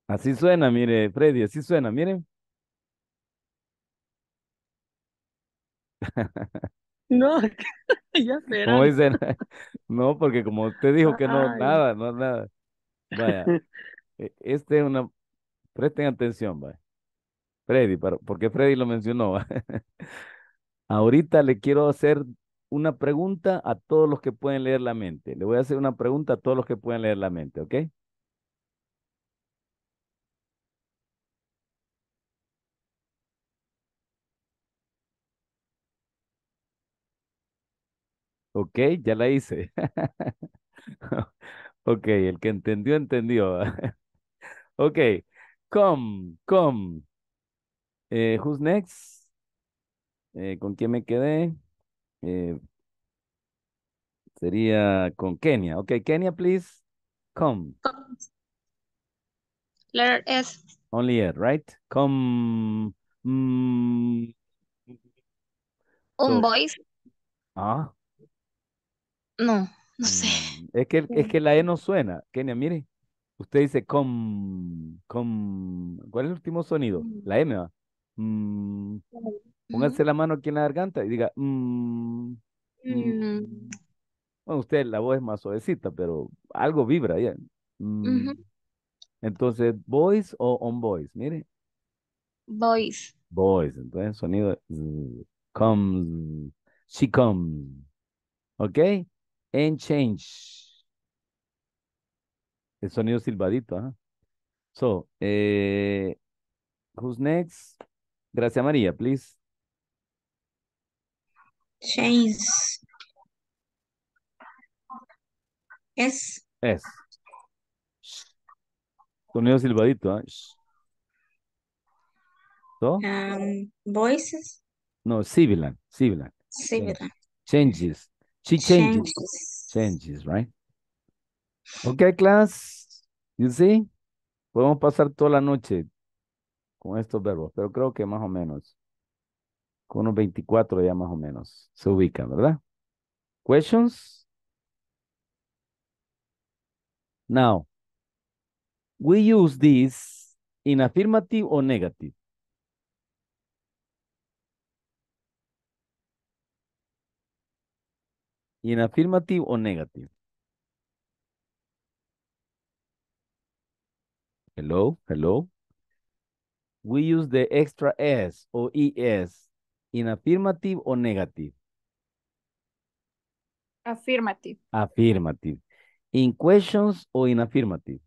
Así suena, mire, Freddy, así suena, miren. No, ya será. No, porque como usted dijo que no, nada, no, nada. Vaya, e, este es una, presten atención, vaya. Freddy, ¿por qué Freddy lo mencionó? Ahorita le quiero hacer una pregunta a todos los que pueden leer la mente. Le voy a hacer una pregunta a todos los que pueden leer la mente, ¿ok? Ok, ya la hice. ok, el que entendió, entendió. ok, come, come. Eh, who's next? Eh, ¿Con quién me quedé? Eh, sería con Kenia. Ok, Kenia, please. Come. Letter S. Only S, right? Come. Mm. Un voice. Ah. No, no sé. Mm, es que, es que la E no suena. Kenia, mire. Usted dice com, com. ¿Cuál es el último sonido? Mm. La M, ¿va? Mm. Póngase la mano aquí en la garganta y diga. Mm, mm. Mm. Bueno, usted la voz es más suavecita, pero algo vibra ya. Entonces, voice o on voice, mire. Voice. Voice, entonces sonido comes, she comes. ¿Ok? And change. El sonido silbadito, ¿ah? So, eh, who's next? Gracias, María, please. Change. Es. Es. Sonido silbadito, ¿eh? Um, voices. No, sibilant, sibilant. Sibilant. Changes. She changes. changes. Changes, right? Okay, class. You see? Podemos pasar toda la noche con estos verbos, pero creo que más o menos, con unos 24 ya más o menos se ubican, ¿verdad? Questions? Now, we use this in affirmative or negative. In affirmative or negative. Hello, hello. we use the extra S or ES in affirmative or negative? Affirmative. Affirmative. In questions or in affirmative?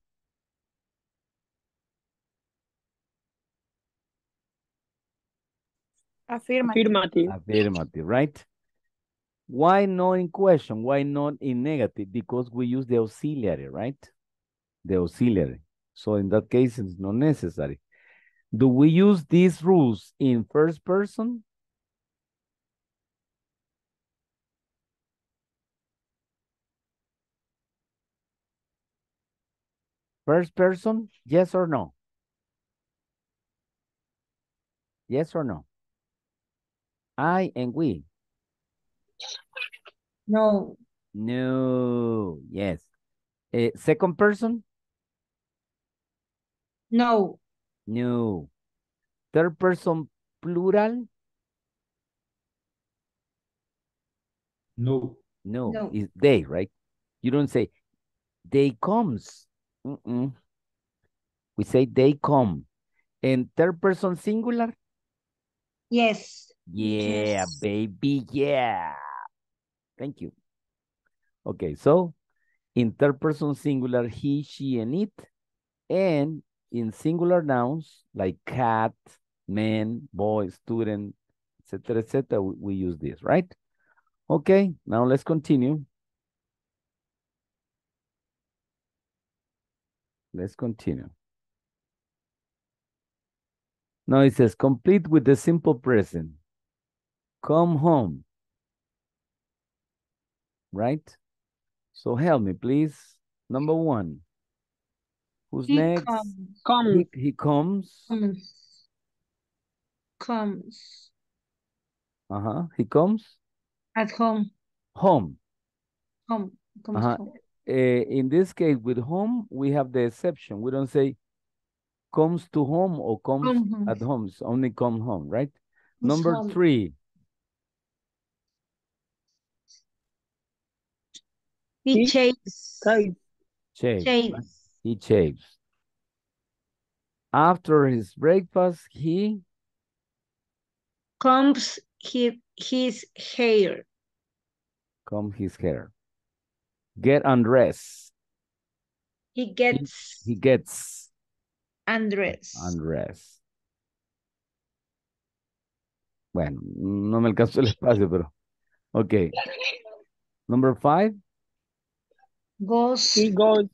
Affirmative. Affirmative. right? Why not in question? Why not in negative? Because we use the auxiliary, right? The auxiliary. So in that case, it's not necessary. Do we use these rules in first person? First person, yes or no? Yes or no? I and we. No. No, yes. Uh, second person? No. No. Third person plural? No. No, no. it's they, right? You don't say, they comes. Mm -mm. We say they come. And third person singular? Yes. Yeah, yes. baby, yeah. Thank you. Okay, so in third person singular, he, she, and it. And in singular nouns like cat, man, boy, student, etc., etc., we, we use this, right? Okay, now let's continue. Let's continue. Now it says complete with the simple present. Come home. Right? So help me, please. Number one. Who's he next? Comes. come. He, he comes. Comes. Comes. Uh-huh. He comes. At home. Home. Home. Comes uh -huh. home. Uh, in this case, with home, we have the exception. We don't say comes to home or comes home. at home. It's only come home, right? It's Number home. three. He chase. Chase. Chase. chase. He shaves. After his breakfast, he combs his, his hair. Comb his hair. Get undressed. He gets. He, he gets. Undressed. Undressed. Bueno, no me alcanzó el espacio, pero. Ok. Number five. Goes. He goes.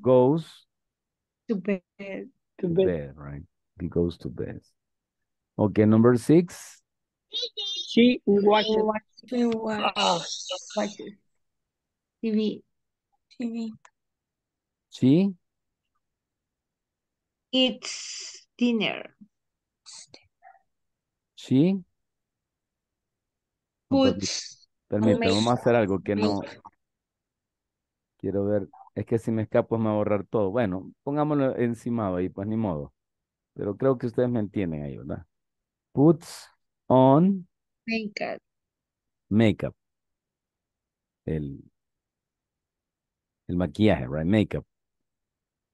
Goes. To bed. To bed. right. He goes to bed. Okay, number six. She watches. watches. TV. TV. She? It's dinner. She? Puts. Permítame, vamos a hacer algo que no, Quiero ver, es que si me escapo me va a borrar todo. Bueno, pongámoslo encimado ahí, pues ni modo. Pero creo que ustedes me entienden ahí, ¿verdad? Puts on makeup. Makeup. El, el maquillaje, right? Makeup.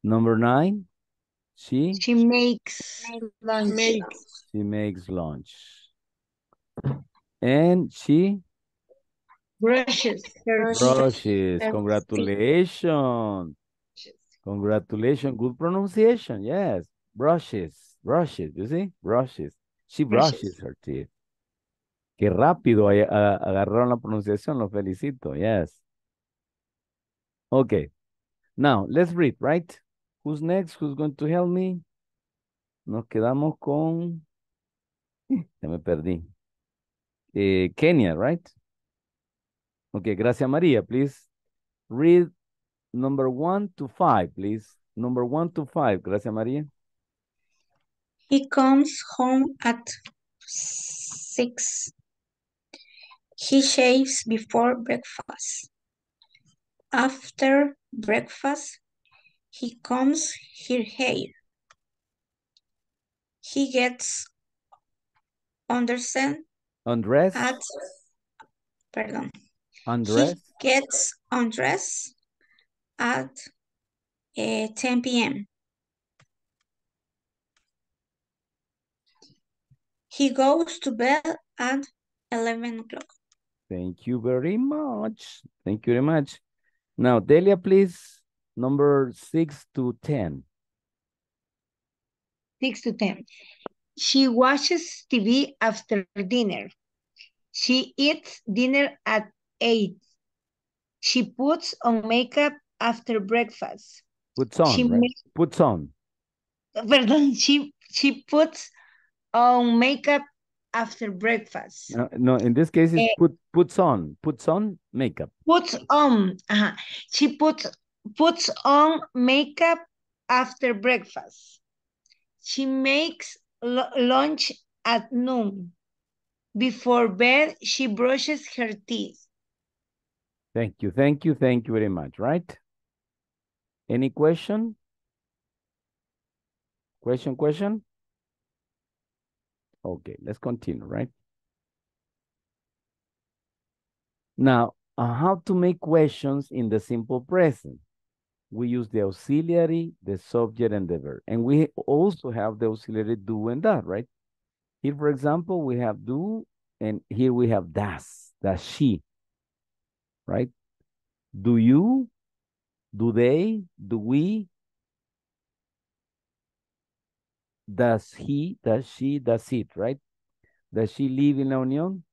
Number nine. She she makes Makes. She makes lunch. And she Brushes. Brushes. Congratulations. Congratulations. Good pronunciation. Yes. Brushes. Brushes. You see? Brushes. She brushes, her teeth. Qué rápido agarraron la pronunciación. lo felicito. Yes. Okay. Now, let's read, right? Who's next? Who's going to help me? Nos quedamos con... Eh, ya me perdí. Eh, right? Okay, gracias María. Please read number one to five, please. Number one to five. Gracias María. He comes home at six. He shaves before breakfast. After breakfast, he combs his hair. He gets understand undressed at pardon he gets undressed at uh, 10 p.m. He goes to bed at 11 o'clock. Thank you very much. Thank you very much. Now, Delia, please, number 6 to 10. 6 to 10. She watches TV after dinner. She eats dinner at eight. She puts on makeup after breakfast. Puts on, she right? Puts on. Perdón, she, she puts on makeup after breakfast. No, no in this case, it's eh. put, puts on, puts on makeup. Puts on, uh -huh. she puts, puts on makeup after breakfast. She makes lunch at noon. Before bed, she brushes her teeth. Thank you, thank you, thank you very much, right? Any question? Question, question? Okay, let's continue, right? Now, uh, how to make questions in the simple present? We use the auxiliary, the subject, and the verb. And we also have the auxiliary do and that, right? Here, for example, we have do, and here we have das, that she right? Do you, do they, do we, does he, does she, does it, right? Does she live in La Union?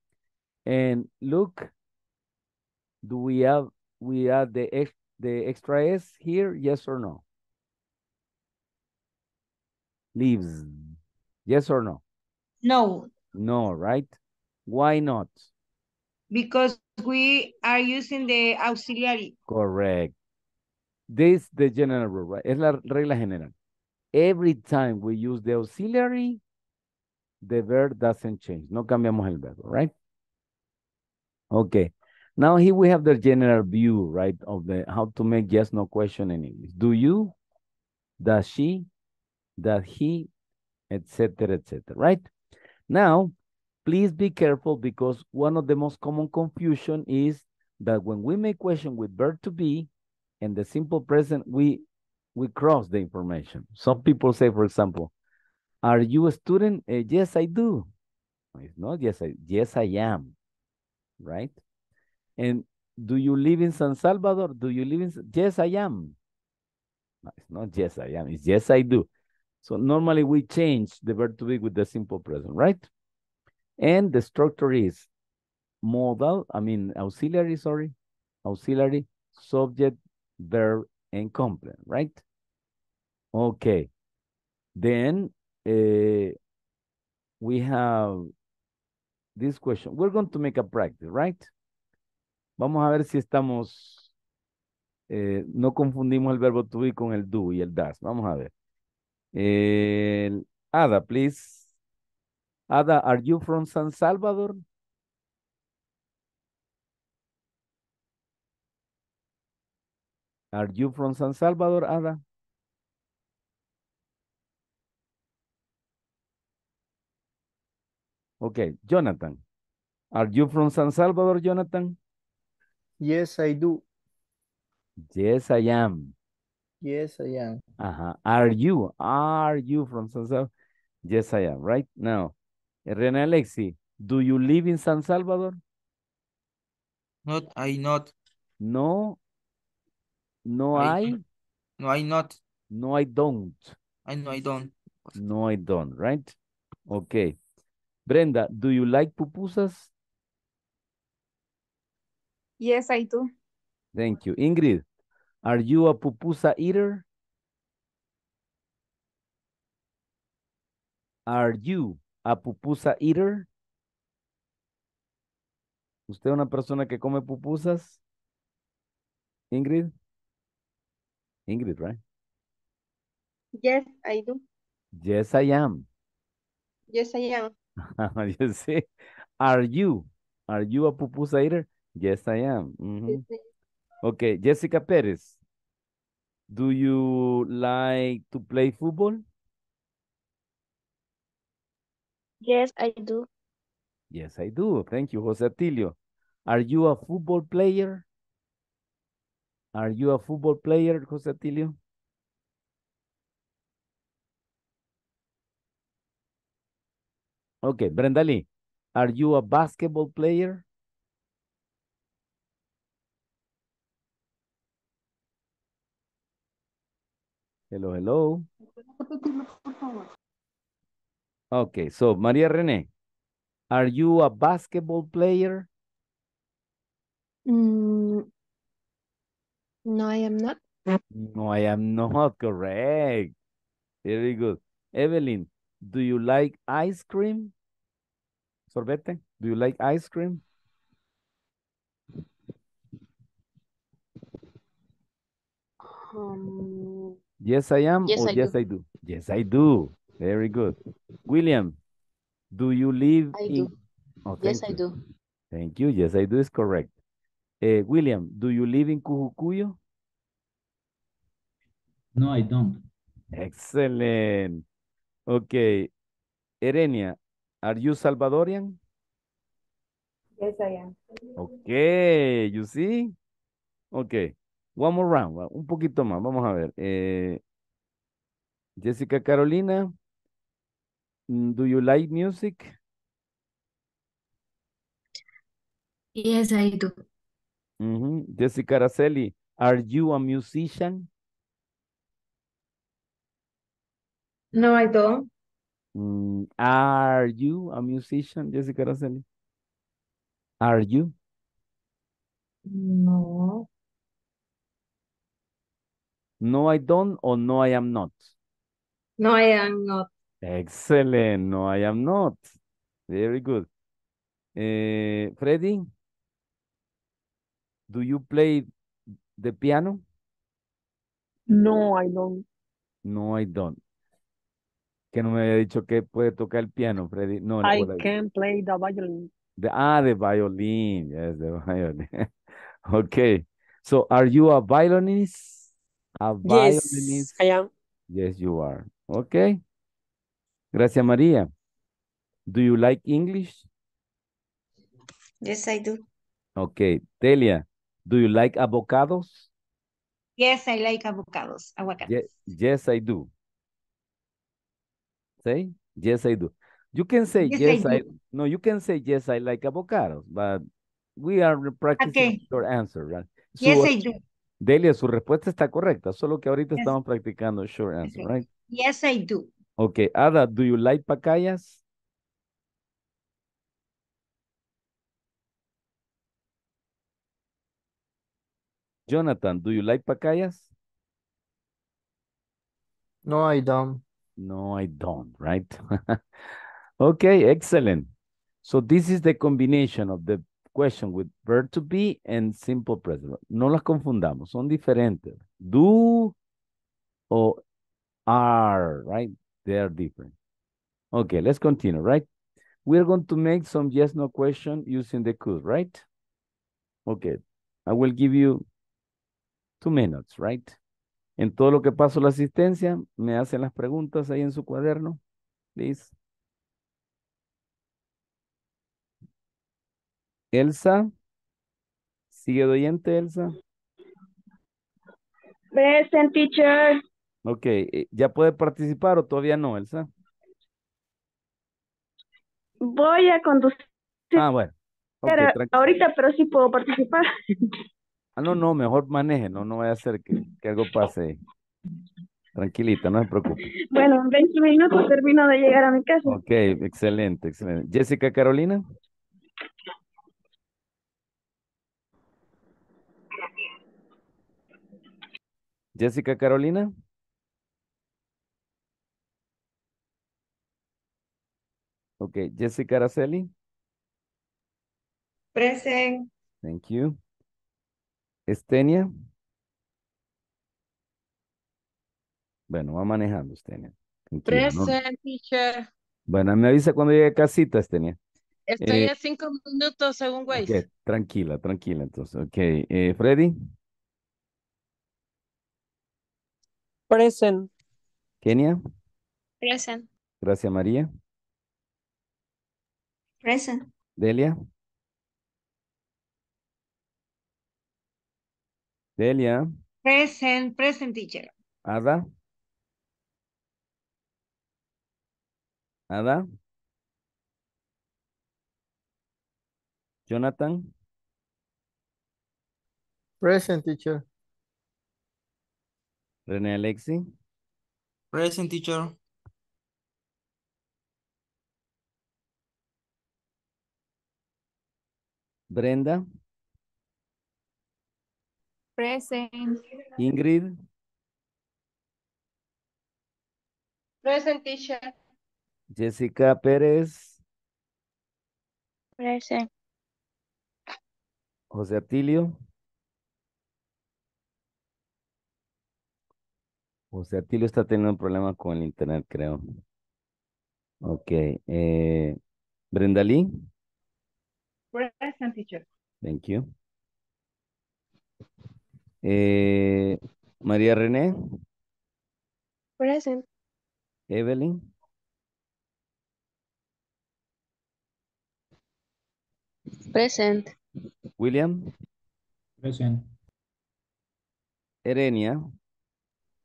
And look, do we have we add the the extra s here? Yes or no? Leaves. Yes or no? No. No, right? Why not? because we are using the auxiliary. Correct. This the general rule, right? Es la regla general. Every time we use the auxiliary, the verb doesn't change. No cambiamos el verbo, right? Okay. Now here we have the general view, right, of the how to make yes, no question in English. Do you, does she, does he, etc., etc., right? Now, Please be careful because one of the most common confusion is that when we make question with verb to be and the simple present, we, we cross the information. Some people say, for example, are you a student? Uh, yes, I do. It's not yes, I, yes, I am, right? And do you live in San Salvador? Do you live in, yes, I am. No, it's not yes, I am, it's yes, I do. So normally we change the verb to be with the simple present, right? And the structure is modal, I mean auxiliary, sorry, auxiliary, subject, verb, and complement, right? Okay. Then uh, we have this question. We're going to make a practice, right? Vamos a ver si estamos, eh, no confundimos el verbo to be con el do y el does. Vamos a ver. El, Ada, please. Ada, are you from San Salvador? Are you from San Salvador, Ada? Okay, Jonathan. Are you from San Salvador, Jonathan? Yes, I do. Yes, I am. Yes, I am. Uh Are you? Are you from San Salvador? Yes, I am. Right now, René Alexi, do you live in San Salvador? Not, I not. No, no, I, I no, I not. No, I don't. I know I don't. No, I don't, right? Okay. Brenda, do you like pupusas? Yes, I do. Thank you. Ingrid, are you a pupusa eater? Are you a pupusa eater? ¿Usted una persona que come pupusas? Ingrid? Ingrid, right? Yes, I do. Yes, I am. Yes, I am. you see? Are you? Are you a pupusa eater? Yes, I am. Okay, Jessica Perez. Do you like to play football? Yes, I do. Yes, I do. Thank you, Jose Atilio. Are you a football player? Are you a football player, Jose Atilio? Okay, Lee. are you a basketball player? Hello, hello. Okay, so Maria Rene, are you a basketball player? Mm, no, I am not. No, I am not correct. Very good. Evelyn, do you like ice cream? Sorbete, do you like ice cream? Um, yes, I am yes, or I yes, do. I do? Yes, I do. Very good. William, do you live I in... Do. Oh, yes, I do. Thank you. Yes, I do is correct. Eh, William, do you live in Cujucuyo? No, I don't. Excellent. Okay. Erenia, are you Salvadorian? Yes, I am. Okay, you see? Okay. One more round. Un poquito más. Vamos a ver. Eh, Jessica Carolina. Mm, do you like music? Yes, I do. Mm -hmm. Jessica Araceli, are you a musician? No, I don't. Mm, are you a musician, Jessica Araceli? Are you? No. No, I don't or no, I am not? No, I am not. Excelente. No, I am not. Very good. Eh, Freddy, do you play the piano? No, I don't. No, I don't. Que no me había dicho que puede tocar el piano, Freddy. No, I can play the violin. ah, the violin. Yes, the violin. okay. So are you a violinist? A violinist? Yes, I am. Yes, you are. Okay. Gracias, María. Do you like English? Yes, I do. Okay. Delia, do you like avocados? Yes, I like avocados, aguacates. yes, I do. Say, yes, I do. You can say, yes, I, no, you can say, yes, I like avocados, but we are practicing short answer, right? yes, I do. Delia, su respuesta está correcta, solo que ahorita estamos practicando short answer, right? Yes, I do. Okay, Ada, do you like pacayas? Jonathan, do you like pacayas? No, I don't. No, I don't, right? okay, excellent. So this is the combination of the question with verb to be and simple present. No las confundamos, son diferentes. Do o are, right? They are different. Okay, let's continue, right? We're going to make some yes, no question using the could, right? Okay, I will give you two minutes, right? En todo lo que pasó la asistencia, me hacen las preguntas ahí en su cuaderno, please. Elsa, ¿sigue de oyente, Elsa? Present, teacher. Ok, eh, ¿ya puede participar o todavía no, Elsa? Voy a conducir. Ah, bueno. ahorita, pero sí puedo participar. Ah, no, no, mejor maneje, no, no vaya a hacer que, que algo pase. Tranquilita, no se preocupe. Bueno, en 20 minutos termino de llegar a mi casa. Ok, excelente, excelente. Jessica Carolina. Jessica Carolina. Ok, Jessica Araceli. Present. Thank you. Estenia. Bueno, va manejando Estenia. Present, teacher. Bueno, me avisa cuando llegue a casita, Estenia. Estoy eh, a cinco minutos según Waze. tranquila, tranquila entonces. Ok, eh, Freddy. Present. Kenia. Present. Gracias, María. Present. Delia. Delia. Present, present teacher. Ada. Ada. Jonathan. Present teacher. René Alexi. Present teacher. Brenda. Present. Ingrid. Present Jessica Pérez. Present. José Atilio. José Atilio está teniendo un problema con el internet, creo. Ok. Eh, Brenda Lee. Present teacher. Thank you. Eh, María René. Present. Evelyn. Present. William. Present. Erenia.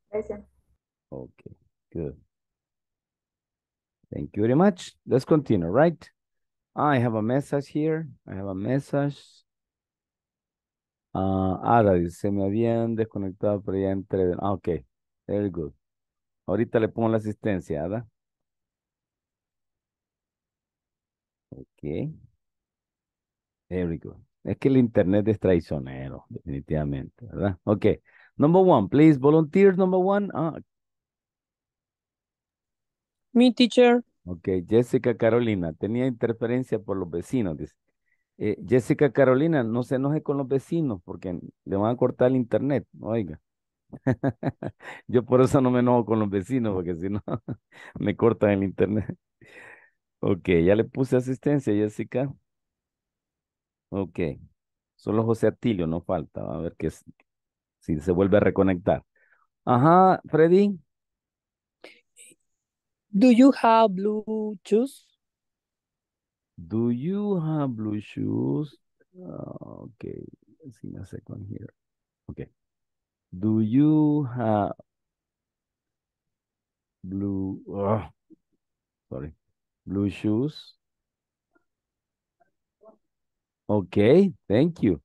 Present. Okay, good. Thank you very much. Let's continue, right? Ah, I have a message here. I have a message. Ah, se me habían desconectado, pero ya entré. Ah, ok. Very good. Ahorita le pongo la asistencia, Ada. Ok. Very good. Es que el internet es traicionero, definitivamente, ¿verdad? Ok. Number one, please. Volunteers, number one. Ah. Me, teacher. Ok, Jessica Carolina, tenía interferencia por los vecinos, eh, Jessica Carolina, no se enoje con los vecinos porque le van a cortar el internet, oiga. Yo por eso no me enojo con los vecinos porque si no me cortan el internet. Ok, ya le puse asistencia, Jessica. Ok, solo José Atilio, no falta, a ver es, si se vuelve a reconectar. Ajá, Freddy. Do you have blue shoes? Do you have blue shoes? Uh, okay, let's see a second here. Okay. Do you have blue, uh, sorry, blue shoes? Okay, thank you.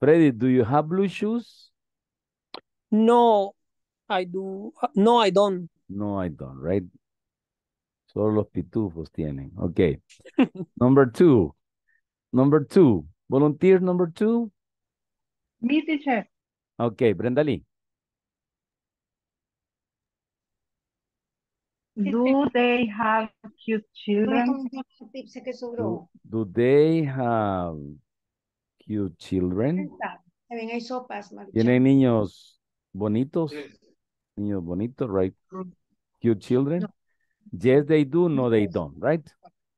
Freddy, do you have blue shoes? No, I do. No, I don't. No, I don't, right? Solo los pitufos tienen. Ok. number two. Number two. Volunteer number two. Me, teacher. Ok, Brenda Lee. Do they have cute children? Do, do they have cute children? También hay sopas, ¿Tienen niños bonitos? Niños bonitos, right? Cute children? Yes, they do. No, they don't, right?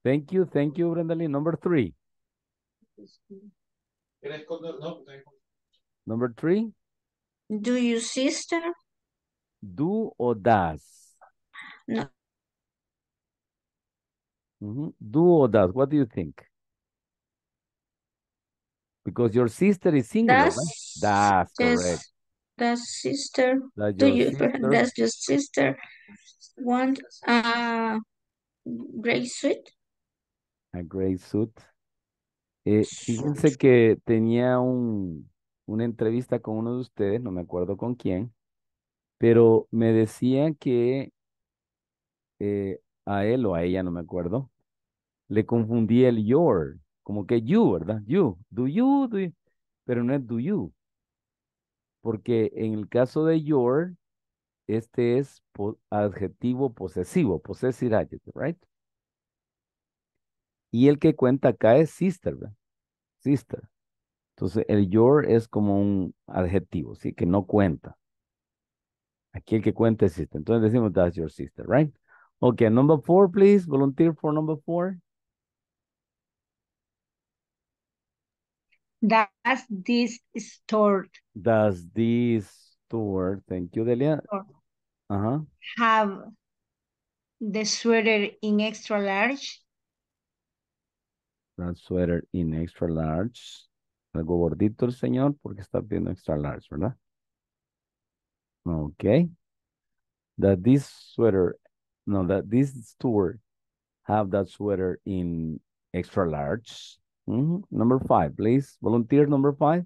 Thank you. Thank you, Brendalyn. Number three. Number three. Do you sister? Do or does? No. Mm -hmm. Do or does? What do you think? Because your sister is single, does, right? That's correct. Does sister. That's your do you, sister. That's your sister. want a gray suit? A gray suit. Eh, fíjense que tenía un, una entrevista con uno de ustedes, no me acuerdo con quién, pero me decía que eh, a él o a ella, no me acuerdo, le confundí el your, como que you, ¿verdad? You, do you, do you, pero no es do you, porque en el caso de your, este es adjetivo posesivo, possessive adjective, right? Y el que cuenta acá es sister, Sister. Entonces, el your es como un adjetivo, ¿sí? Que no cuenta. Aquí el que cuenta es sister. Entonces decimos, that's your sister, right? Okay, number four, please. Volunteer for number four. Does this store? Does this store. Thank you, Delia. Uh huh. Have the sweater in extra large. That sweater in extra large. Algo gordito el señor porque está pidiendo extra large, ¿verdad? Okay. That this sweater, no, that this store have that sweater in extra large. Mm -hmm. Number five, please. Volunteer number five.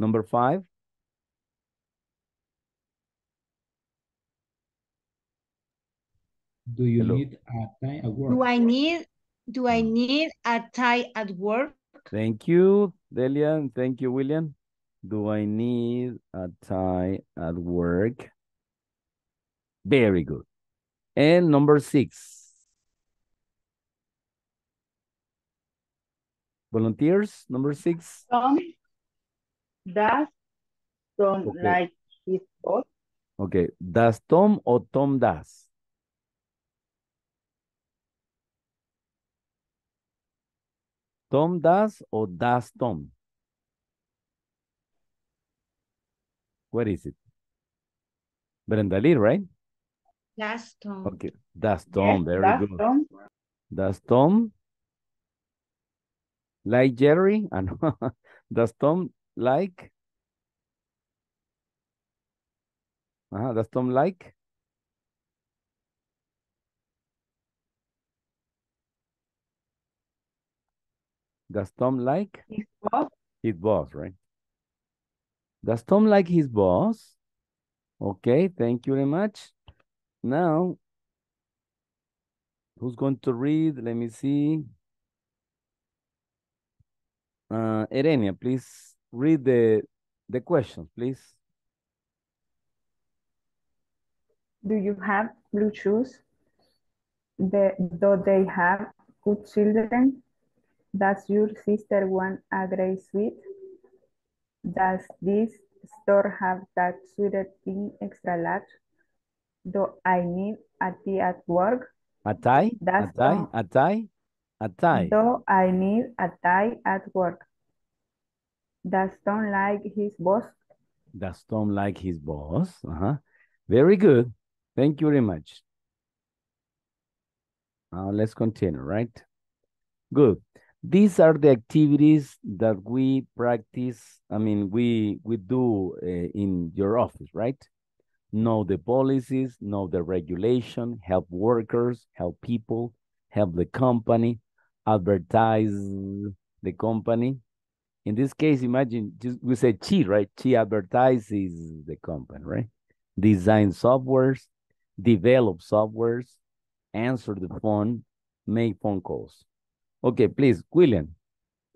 Number five. Do you Hello. need a tie at work? Do I need do I need a tie at work? Thank you, Delia. Thank you, William. Do I need a tie at work? Very good. And number six. Volunteers, number six. Um. Does Tom okay. like his boss? Okay. Does Tom or Tom does? Tom does or does Tom? What is it? Brenda Lee, right? Does Tom. Okay. Does Tom. Yes, Very that's good. Tom. Does Tom like Jerry? And ah, does Tom like Aha, das Tom like Does Tom like his boss? His boss, right? Does Tom like his boss? Okay, thank you very much. Now, who's going to read? Let me see. Uh, Erenia, please read the, the question, please. Do you have blue shoes? The, do they have good children? Does your sister want a gray suit? Does this store have that suited thing extra large? Do I need a tie at work? A tie? Does a tie? A tie? A tie? Do I need a tie at work? Does Tom like his boss? Does Tom like his boss? Uh -huh. Very good. Thank you very much. Uh, let's continue, right? Good. These are the activities that we practice, I mean, we, we do uh, in your office, right? Know the policies, know the regulation, help workers, help people, help the company, advertise the company, in this case, imagine just, we said Chi, right? Chi advertises the company, right? Design softwares, develop softwares, answer the phone, make phone calls. Okay, please, William,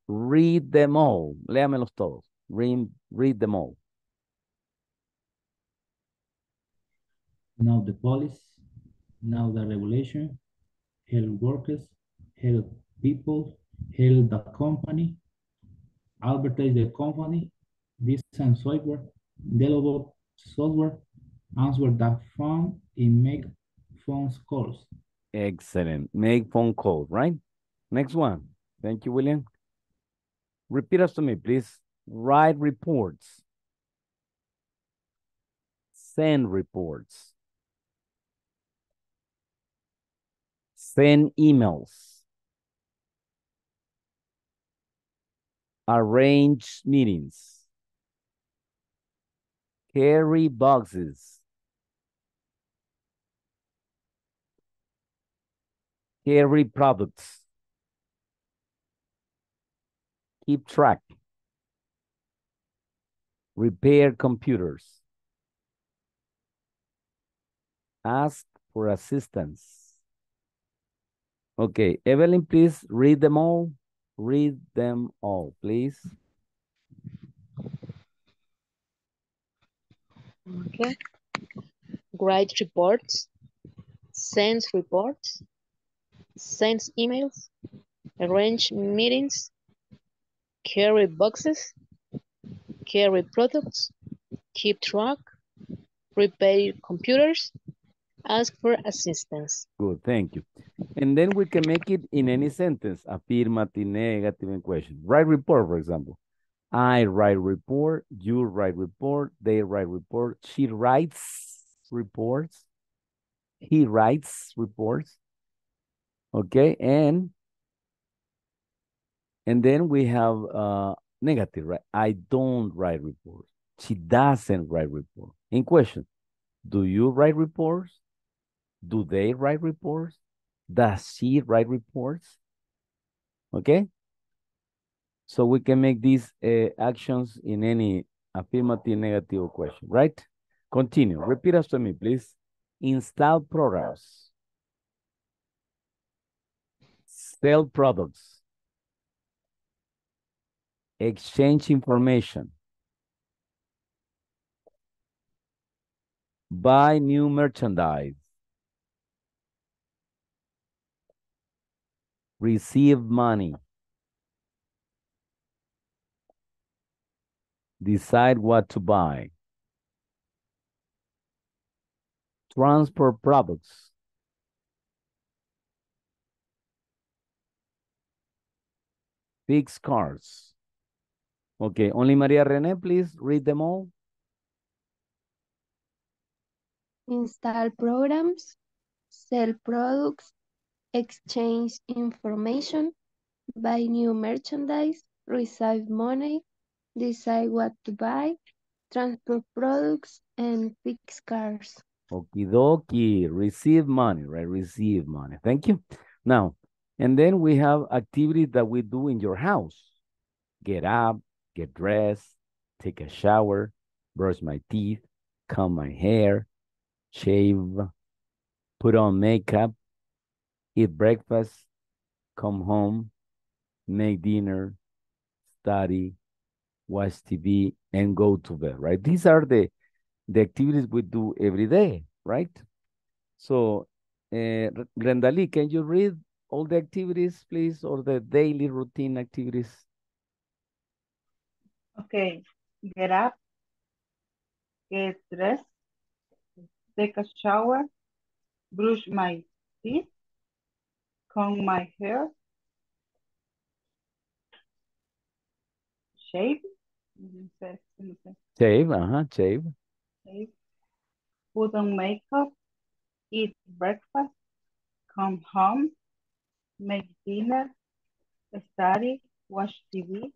read them all. Léamelos todos. Read, read them all. Now the police, now the regulation, help workers, help people, help the company, advertise the company, design software, develop software, answer that phone, and make phone calls. Excellent. Make phone calls, right? Next one. Thank you, William. Repeat us to me, please. Write reports. Send reports. Send emails arrange meetings, carry boxes, carry products, keep track, repair computers, ask for assistance. Okay, Evelyn, please read them all. Read them all, please. Okay. Write reports, send reports, send emails, arrange meetings, carry boxes, carry products, keep track, repair computers, Ask for assistance. Good, thank you. And then we can make it in any sentence, affirmative, negative, and question. Write report, for example. I write report, you write report, they write report, she writes reports, he writes reports. Okay, and and then we have uh, negative, right? I don't write reports. She doesn't write reports. In question, do you write reports? Do they write reports? Does she write reports? Okay? So we can make these uh, actions in any affirmative negative question, right? Continue. Repeat after me, please. Install programs. Sell products. Exchange information. Buy new merchandise. receive money. Decide what to buy. Transfer products. Fix cars. Okay, only Maria Rene, please read them all. Install programs, sell products, exchange information, buy new merchandise, receive money, decide what to buy, transport products, and fix cars. Okie dokie, receive money, right? Receive money. Thank you. Now, and then we have activities that we do in your house. Get up, get dressed, take a shower, brush my teeth, comb my hair, shave, put on makeup, eat breakfast, come home, make dinner, study, watch TV, and go to bed, right? These are the, the activities we do every day, right? So, uh, eh, Rendali, can you read all the activities, please, or the daily routine activities? Okay, get up, get dressed, take a shower, brush my teeth, comb my hair, shave, shave, uh-huh, shave. shave, put on makeup, eat breakfast, come home, make dinner, study, watch TV,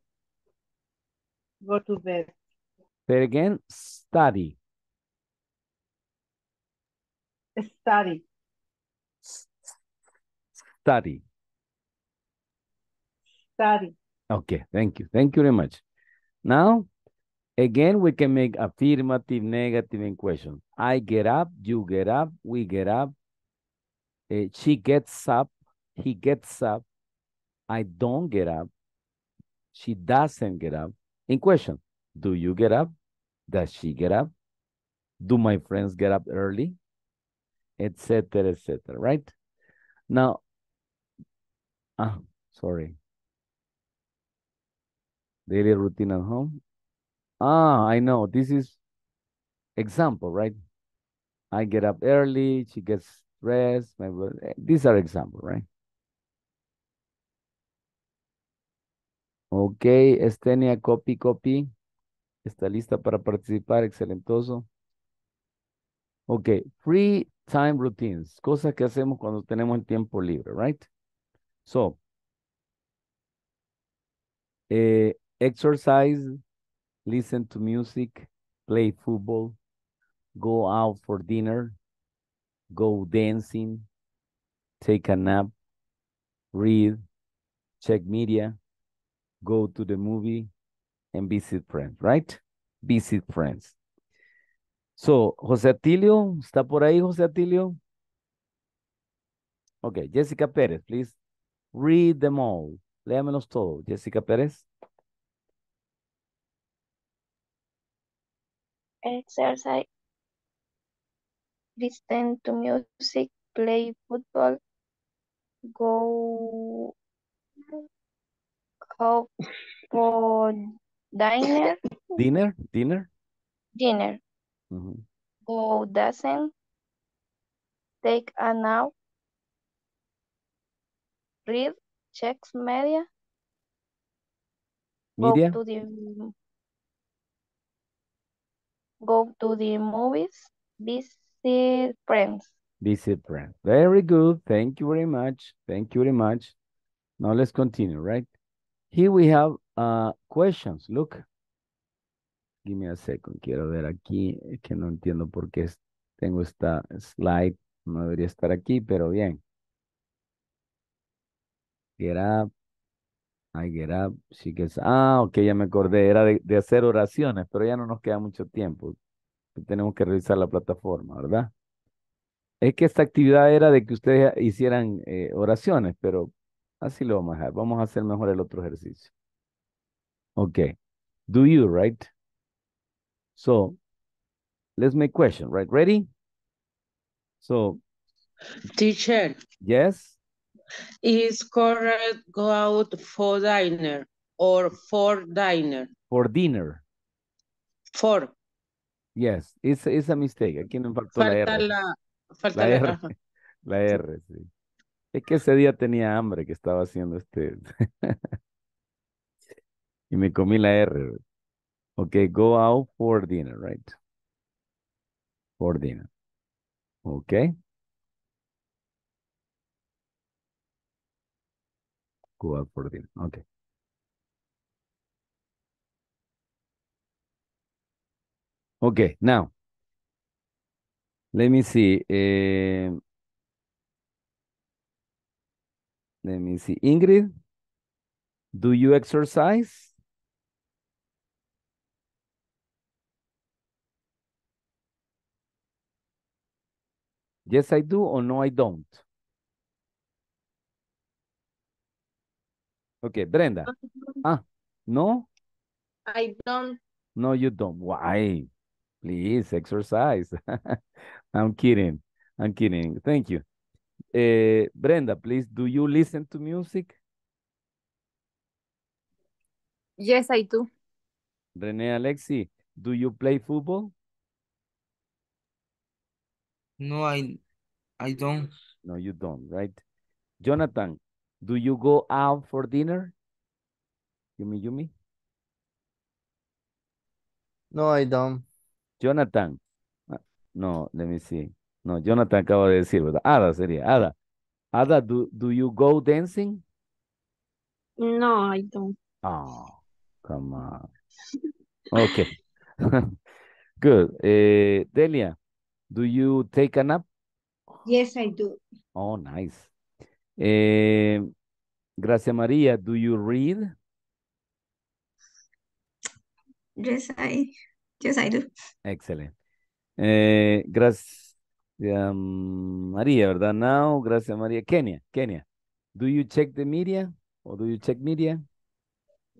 go to bed. Say again, study. Study study? Study. Okay, thank you. Thank you very much. Now, again, we can make affirmative, negative in question. I get up, you get up, we get up, uh, she gets up, he gets up, I don't get up, she doesn't get up. In question, do you get up? Does she get up? Do my friends get up early? Etc., etc., right? Now, Ah, sorry. Daily routine at home. Ah, I know. This is example, right? I get up early. She gets dressed. Eh, these are example, right? Okay, Estenia, copy, copy. Está lista para participar, excelentoso. Okay, free time routines, cosas que hacemos cuando tenemos el tiempo libre, right? So, uh, exercise, listen to music, play football, go out for dinner, go dancing, take a nap, read, check media, go to the movie, and visit friends, right? Visit friends. So, José Atilio, ¿está por ahí José Atilio? Okay, Jessica Pérez, please. Read them all. Léamelos todo. Jessica Pérez. Exercise. Listen to music. Play football. Go. Go for dinner. Dinner. Dinner. Dinner. Mm -hmm. Go dancing. Take a nap Read Checks Media. Go to the, movies. Visit friends. Visit friends. Very good. Thank you very much. Thank you very much. Now let's continue, right? Here we have uh, questions. Look. Give me a second. Quiero ver aquí. que no entiendo por qué tengo esta slide. No debería estar aquí, pero bien. Get up. I get up. She gets. Ah, ok, ya me acordé. Era de, hacer oraciones, pero ya no nos queda mucho tiempo. Tenemos que revisar la plataforma, ¿verdad? Es que esta actividad era de que ustedes hicieran eh, oraciones, pero así lo vamos a hacer, Vamos a hacer mejor el otro ejercicio. Ok. Do you, right? So, let's make question, right? Ready? So. Teacher. Yes is correct go out for dinner or for dinner. For dinner. For. Yes, it's, a mistake. Aquí no faltó la R. La, falta la, R. La R, sí. Es que ese día tenía hambre que estaba haciendo este. y me comí la R. Ok, go out for dinner, right? For dinner. Okay. Q14. Okay. Okay, now, let me see. Uh, let me see. Ingrid, do you exercise? Yes, I do or no, I don't. Okay, Brenda. Ah, no? I don't. No, you don't. Why? Please exercise. I'm kidding. I'm kidding. Thank you. Uh, Brenda, please, do you listen to music? Yes, I do. Rene Alexi, do you play football? No, I I don't. No, you don't, right? Jonathan, do you go out for dinner? Yumi, Yumi? No, I don't. Jonathan. Ah, no, let me see. No, Jonathan acaba de decir, ¿verdad? Ada sería, Ada. Ada, do, do you go dancing? No, I don't. Oh, come on. Okay. Good. Eh, Delia, do you take a nap? Yes, I do. Oh, nice. Eh, Gracias María, do you read? Yes, I, yes, I do. Excellent. Eh, gracias um, María, ¿verdad? Now, gracias María. Kenia, Kenia, do you check the media? Or do you check media?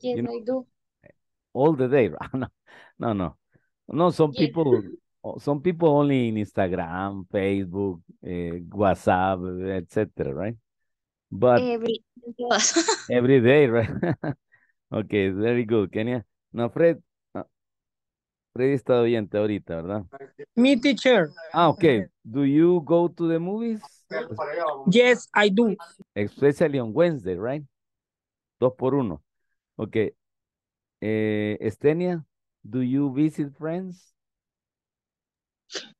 Yes, you know, I do. All the day. no, no, no. No, some yes. people some people only in Instagram, Facebook, uh, WhatsApp, etc. Right? But every, day, right? okay, very good, Kenya No, Fred. Fred está oyente ahorita, ¿verdad? Mi teacher. Ah, okay. Do you go to the movies? Yes, I do. Especially on Wednesday, right? Dos por uno. Okay. Eh, Estenia, do you visit friends?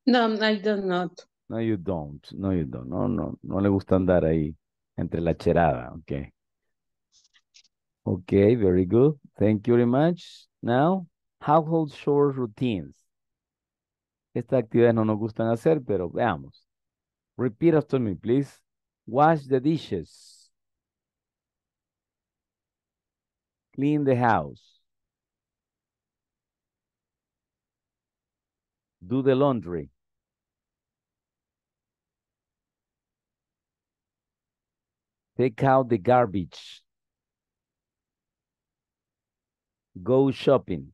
No, I do not. No, you don't. No, you don't. No, no, no le gusta andar ahí entre la cherada, ok. Okay, very good. Thank you very much. Now, household chores routines. Estas actividades no nos gustan hacer, pero veamos. Repeat after me, please. Wash the dishes. Clean the house. Do the laundry. Take out the garbage. Go shopping.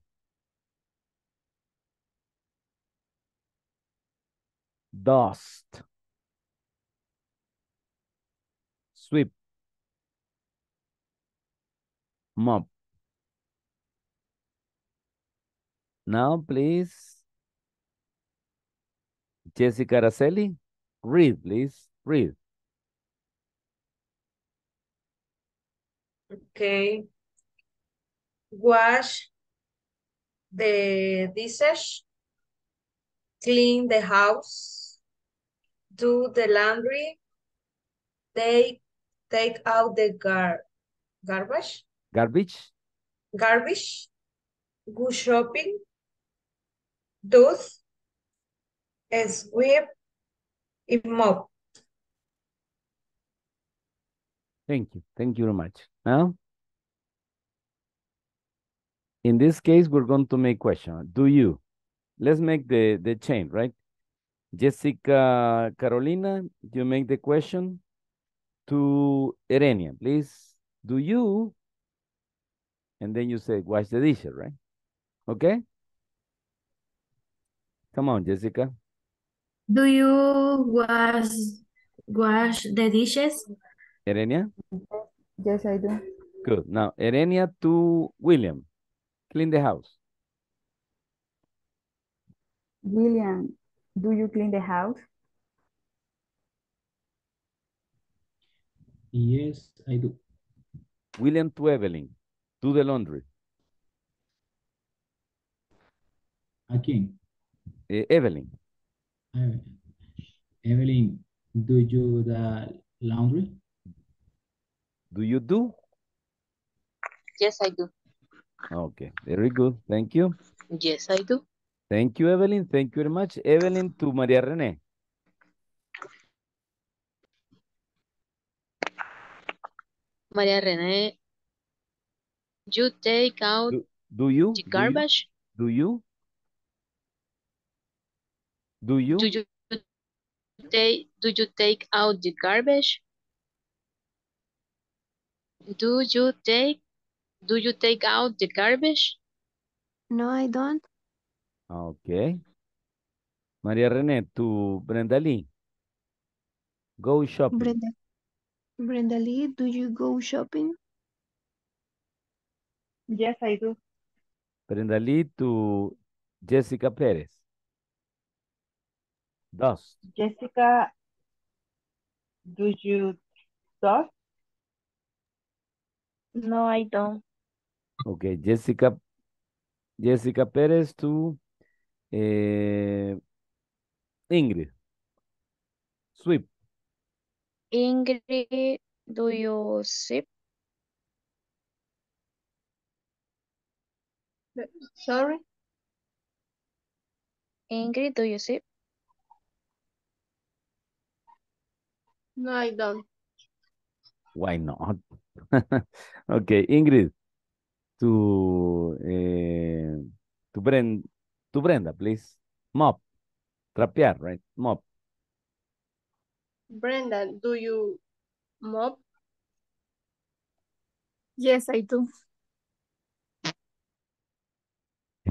Dust. Sweep. Mop. Now, please, Jessica Araceli, read, please, read. Okay. Wash the dishes. Clean the house. Do the laundry. Take, take out the gar garbage. Garbage. Garbage. Go shopping. Does. Sweep. And mop. Thank you. Thank you very much. Now, in this case, we're going to make question. Do you? Let's make the, the chain, right? Jessica Carolina, you make the question to Erenia, please. Do you? And then you say, wash the dishes, right? Okay? Come on, Jessica. Do you wash, wash the dishes? Erenia? Yes, I do. Good. Now, Erenia to William clean the house? William, do you clean the house? Yes, I do. William to Evelyn, do the laundry. ¿A quién? Eh, Evelyn. Evelyn. Evelyn, do you the laundry? Do you do? Yes, I do. Okay, very good. Thank you. Yes, I do. Thank you, Evelyn. Thank you very much. Evelyn to Maria Rene. Maria Rene, you take out do, do you the garbage? Do you? Do you? Do you? Do you take, do you take out the garbage? Do you take do you take out the garbage? No, I don't. Ah, okay. Maria René, to Brenda Lee. Go shopping. Brenda, Brenda Lee, do you go shopping? Yes, I do. Brenda Lee to Jessica Perez. Dust. Jessica, do you dust? No, I don't. Okay, Jessica, Jessica Pérez, tú. Eh, Ingrid. Sweep. Ingrid, do you sweep? Sorry. Ingrid, do you sweep? No, I don't. Why not? okay, Ingrid. ¿Tu eh, tu Brenda, por favor? please. Mop. Trapear, right? Mop. Brenda, do you mop? Yes, I do.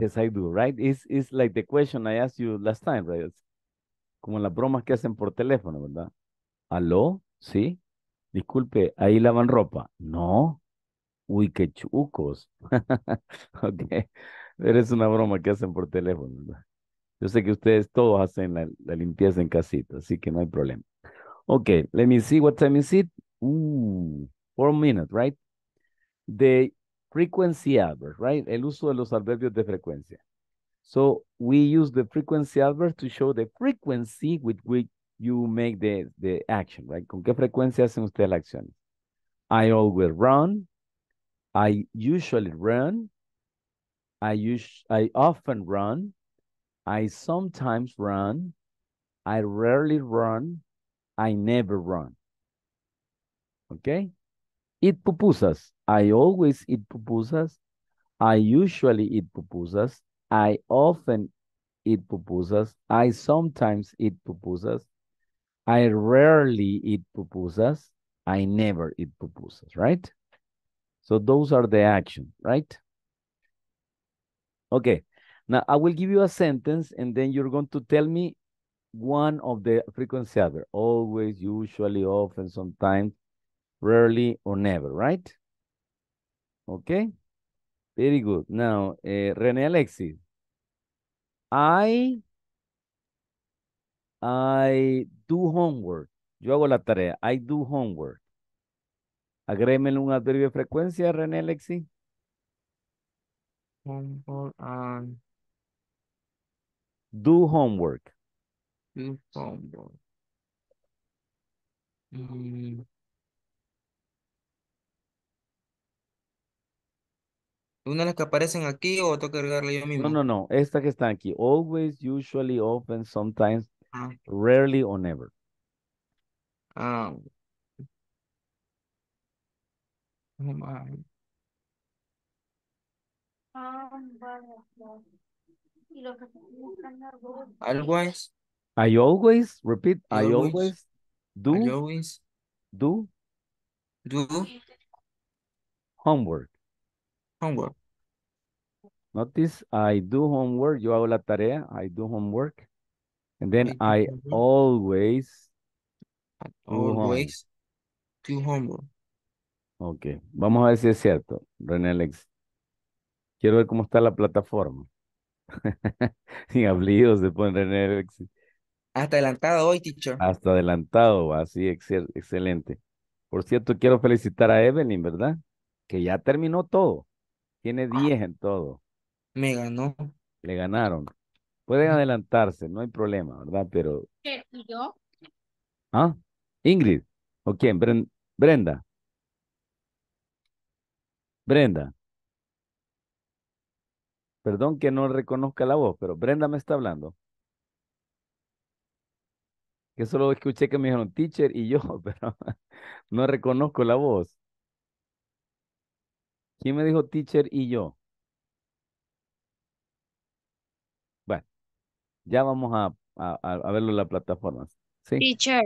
Yes, I do, right? It's, it's like the question I asked you last time, right? Como las bromas que hacen por teléfono, ¿verdad? ¿Aló? ¿Sí? Disculpe, ¿ahí lavan ropa? No. Uy, qué chucos. ok. Eres una broma que hacen por teléfono. Yo sé que ustedes todos hacen la, limpieza en casita, así que no hay problema. Ok, let me see what time is it. ¡Uh! four minutes, right? The frequency adverb, right? El uso de los adverbios de frecuencia. So we use the frequency adverb to show the frequency with which you make the, the action, right? ¿Con qué frecuencia hacen ustedes la acción? I always run. I usually run. I use I often run. I sometimes run. I rarely run. I never run. Okay? Eat pupusas. I always eat pupusas. I usually eat pupusas. I often eat pupusas. I sometimes eat pupusas. I rarely eat pupusas. I never eat pupusas, right? So those are the action, right? Okay. Now I will give you a sentence and then you're going to tell me one of the frequency other: Always, usually, often, sometimes, rarely, or never, right? Okay. Very good. Now, uh, eh, René Alexis. I, I do homework. Yo hago la tarea. I do homework. Agrémenle un adverbio de frecuencia, René Lexi. Homework and... Do homework. homework. Mm. ¿Una de las que aparecen aquí o tengo que agregarle yo mismo? No, no, no. Esta que está aquí. Always, usually, often, sometimes, ah. rarely or never. Ah, Humano. Oh always. I always, repeat, I always, always do, I always do, do homework. Homework. Notice I do homework, yo hago la tarea, I do homework. And then I, I always, always do homework. Do homework. Ok, vamos a ver si es cierto, René Alex. Quiero ver cómo está la plataforma. Sin hablidos se pone René Alex. Hasta adelantado hoy, teacher. Hasta adelantado, así, excelente. Por cierto, quiero felicitar a Evelyn, ¿verdad? Que ya terminó todo. Tiene 10 ah. en todo. Me ganó. Le ganaron. Pueden mm. adelantarse, no hay problema, ¿verdad? Pero. ¿Y yo? ¿Ah? Ingrid. ¿O quién? Brenda. Brenda. Perdón que no reconozca la voz, pero Brenda me está hablando. Que solo escuché que me dijeron teacher y yo, pero no reconozco la voz. ¿Quién me dijo teacher y yo? Bueno, ya vamos a, a, verlo en la plataforma. ¿Sí? Teacher.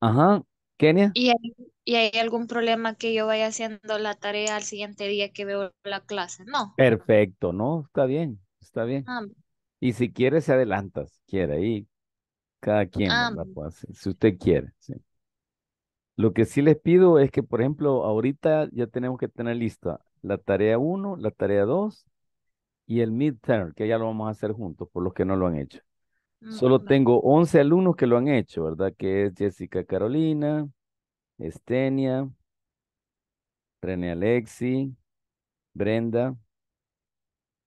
Ajá. Kenia. Y y hay algún problema que yo vaya haciendo la tarea al siguiente día que veo la clase, ¿no? Perfecto, ¿no? Está bien, está bien. Ah, y si quiere, se adelanta, si quiere, ahí cada quien la puede hacer, si usted quiere, sí. Lo que sí les pido es que, por ejemplo, ahorita ya tenemos que tener lista la tarea 1, la tarea 2 y el midterm, que ya lo vamos a hacer juntos, por los que no lo han hecho. Mm, Solo tengo 11 alumnos que lo han hecho, ¿verdad? Que es Jessica Carolina, Estenia, René Alexi, Brenda,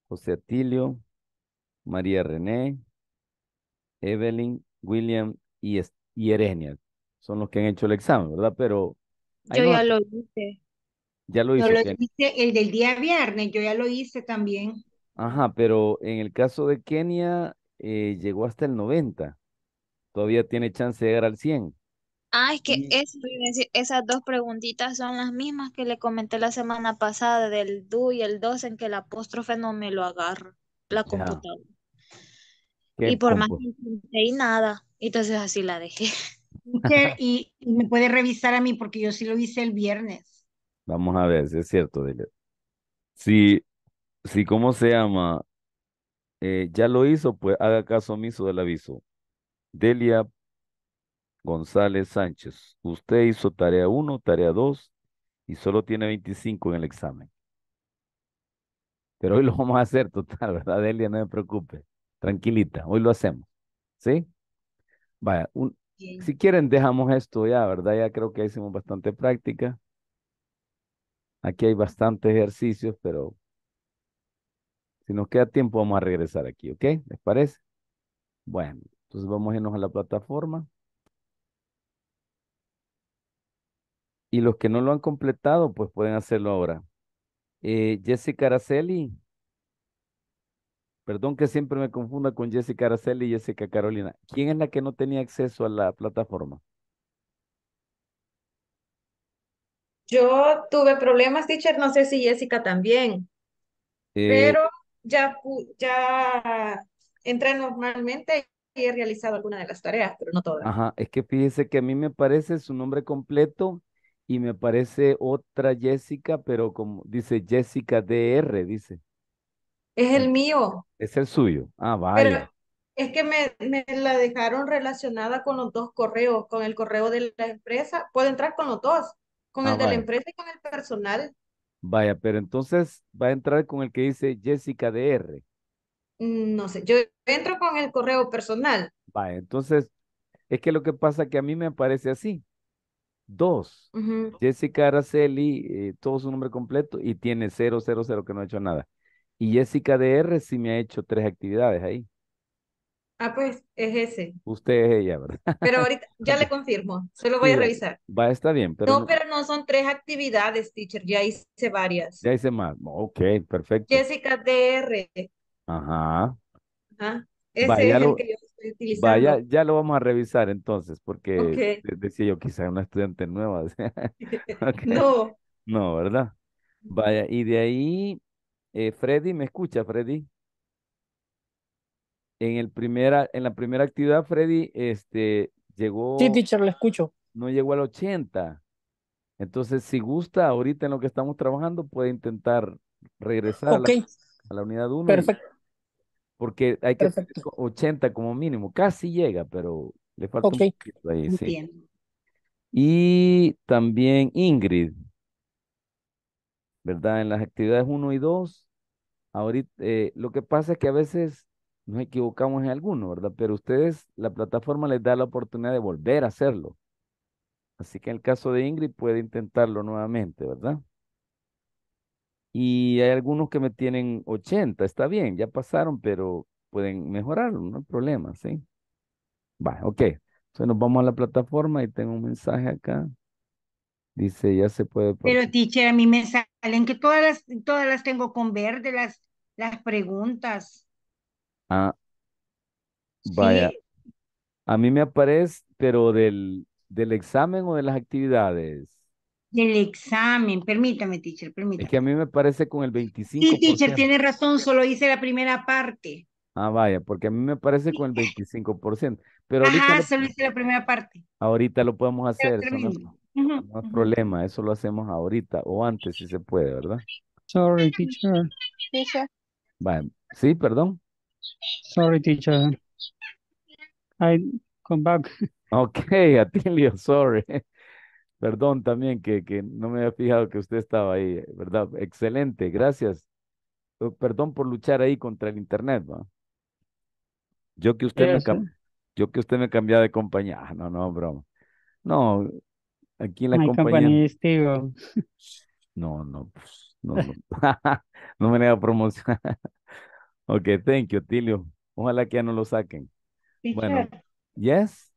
José Atilio, María René, Evelyn, William y, y Erenia. Son los que han hecho el examen, ¿verdad? Pero... Yo ya lo hice. Ya lo hice. lo hice el del día viernes, yo ya lo hice también. Ajá, pero en el caso de Kenia eh, llegó hasta el 90. Todavía tiene chance de llegar al 100. Ah, es que esas dos preguntitas son las mismas que le comenté la semana pasada del do y el dos en que el apóstrofe no me lo agarra la computadora. Y por más que intenté y nada, entonces así la dejé. y, me puede revisar a mí porque yo sí lo hice el viernes. Vamos a ver, si es cierto, Delia. Si, si ¿cómo se llama? Eh, ya lo hizo, pues haga caso omiso del aviso. Delia González Sánchez. Usted hizo tarea 1, tarea 2 y solo tiene 25 en el examen. Pero hoy lo vamos a hacer total, ¿verdad, Delia? No me preocupe. Tranquilita, hoy lo hacemos. ¿Sí? Vaya, si quieren dejamos esto ya, ¿verdad? Ya creo que hicimos bastante práctica. Aquí hay bastantes ejercicios, pero si nos queda tiempo vamos a regresar aquí, ¿ok? ¿Les parece? Bueno, entonces vamos a irnos a la plataforma. Y los que no lo han completado, pues pueden hacerlo ahora. Eh, Jessica Araceli. Perdón que siempre me confunda con Jessica Araceli y Jessica Carolina. ¿Quién es la que no tenía acceso a la plataforma? Yo tuve problemas, teacher, no sé si Jessica también, eh, pero ya, ya entré normalmente y he realizado alguna de las tareas, pero no todas. Ajá, es que fíjese que a mí me parece su nombre completo y me parece otra Jessica, pero como dice Jessica DR, dice. Es el mío. Es el suyo. Ah, vaya. es que me, la dejaron relacionada con los dos correos, con el correo de la empresa. Puedo entrar con los dos, con ah, el de la empresa y con el personal. Vaya, pero entonces va a entrar con el que dice Jessica DR. Mm, no sé, yo entro con el correo personal. Vaya, entonces es que lo que pasa que a mí me parece así. Dos. Jessica Araceli, eh, todo su nombre completo, y tiene 000 que no ha hecho nada. Y Jessica DR sí me ha hecho tres actividades ahí. Ah, pues es ese. Usted es ella, ¿verdad? Pero ahorita ya le confirmo, se lo voy a revisar. Va, está bien. Pero no, pero no son tres actividades, teacher, ya hice varias. Ya hice más, ok, perfecto. Jessica DR. Ajá. Ajá. Ese es el que yo Vaya, ya lo vamos a revisar entonces, porque decía yo, quizá una estudiante nueva. No. No, ¿verdad? Vaya, y de ahí, eh, Freddy, ¿me escucha, Freddy? En, el en la primera actividad, Freddy, este, llegó... Sí, teacher, le escucho. No llegó al 80. Entonces, si gusta, ahorita en lo que estamos trabajando, puede intentar regresar a, la, a, la, unidad 1. Perfecto porque hay que hacer 80 como mínimo, casi llega, pero le falta un poquito ahí, sí. Y también Ingrid, ¿verdad? En las actividades 1 y 2, ahorita, eh, lo que pasa es que a veces nos equivocamos en alguno, ¿verdad? Pero ustedes, la plataforma les da la oportunidad de volver a hacerlo. Así que en el caso de Ingrid puede intentarlo nuevamente, ¿verdad? y hay algunos que me tienen 80, está bien, ya pasaron, pero pueden mejorarlo, no hay problema, ¿sí? Va, ok. Entonces nos vamos a la plataforma y tengo un mensaje acá. Dice, ya se puede... Pero, teacher, a mí me salen que todas las, todas tengo con verde, las, las preguntas. Ah, vaya. A mí me aparece, pero del, del examen o de las actividades del examen. Permítame, teacher, permítame. Es que a mí me parece con el 25%. Sí, teacher, tiene razón, solo hice la primera parte. Ah, vaya, porque a mí me parece con el 25%. Pero ahorita Ajá, solo hice la primera parte. Ahorita lo podemos hacer. no, hay problema, eso lo hacemos ahorita o antes si se puede, ¿verdad? Sorry, teacher. Sí, perdón. Sorry, teacher. I come back. Ok, Atilio, sorry. Perdón también que, que no me había fijado que usted estaba ahí, ¿verdad? Excelente, gracias. Oh, perdón por luchar ahí contra el internet, ¿va? Yo que usted me yo que usted me cambiaba de compañía. Ah, no, no, bro. No, aquí en la compañía. No, no, pues, no, no. no me a promocionar. ok, thank you, Tilio. Ojalá que ya no lo saquen. Bueno, yes.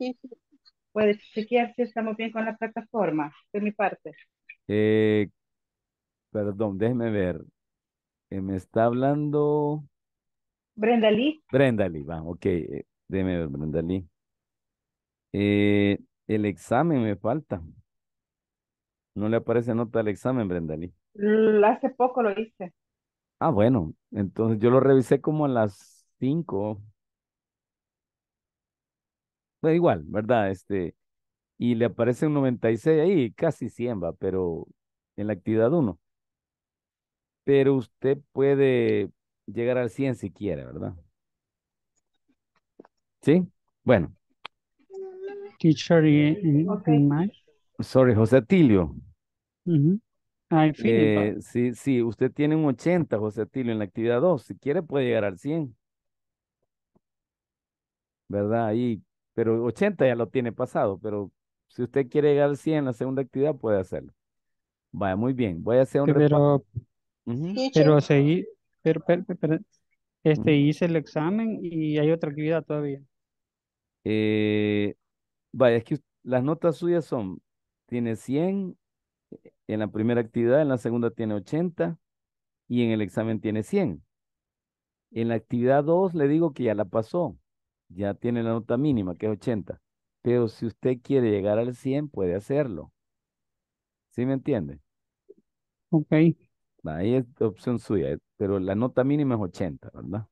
Puede chequear si estamos bien con la plataforma, de mi parte. Eh, perdón, déjeme ver. Eh, me está hablando... Brenda Lee. Brenda Lee, va, ok. Eh, déjeme ver, Brenda Lee. el examen me falta. No le aparece nota al examen, Brenda Lee. Hace poco lo hice. Ah, bueno. Entonces yo lo revisé como a las cinco igual, ¿verdad? Este, y le aparece un 96 ahí, casi 100 va, pero en la actividad 1. Pero usted puede llegar al 100 si quiere, ¿verdad? ¿Sí? Bueno. Teacher eh, Sorry, José Tilio. Eh, sí, sí, usted tiene un 80, José Atilio, en la actividad 2. Si quiere puede llegar al 100. ¿Verdad? Ahí pero 80 ya lo tiene pasado, pero si usted quiere llegar al 100 en la segunda actividad, puede hacerlo. Vaya, muy bien, voy a hacer un... Pero, pero seguí, pero, este, hice el examen y hay otra actividad todavía. Eh, vaya, es que las notas suyas son, tiene 100 en la primera actividad, en la segunda tiene 80 y en el examen tiene 100. En la actividad 2 le digo que ya la pasó ya tiene la nota mínima, que es 80. Pero si usted quiere llegar al 100, puede hacerlo. ¿Sí me entiende? Ok. Ahí es opción suya, eh, pero la nota mínima es 80, ¿verdad?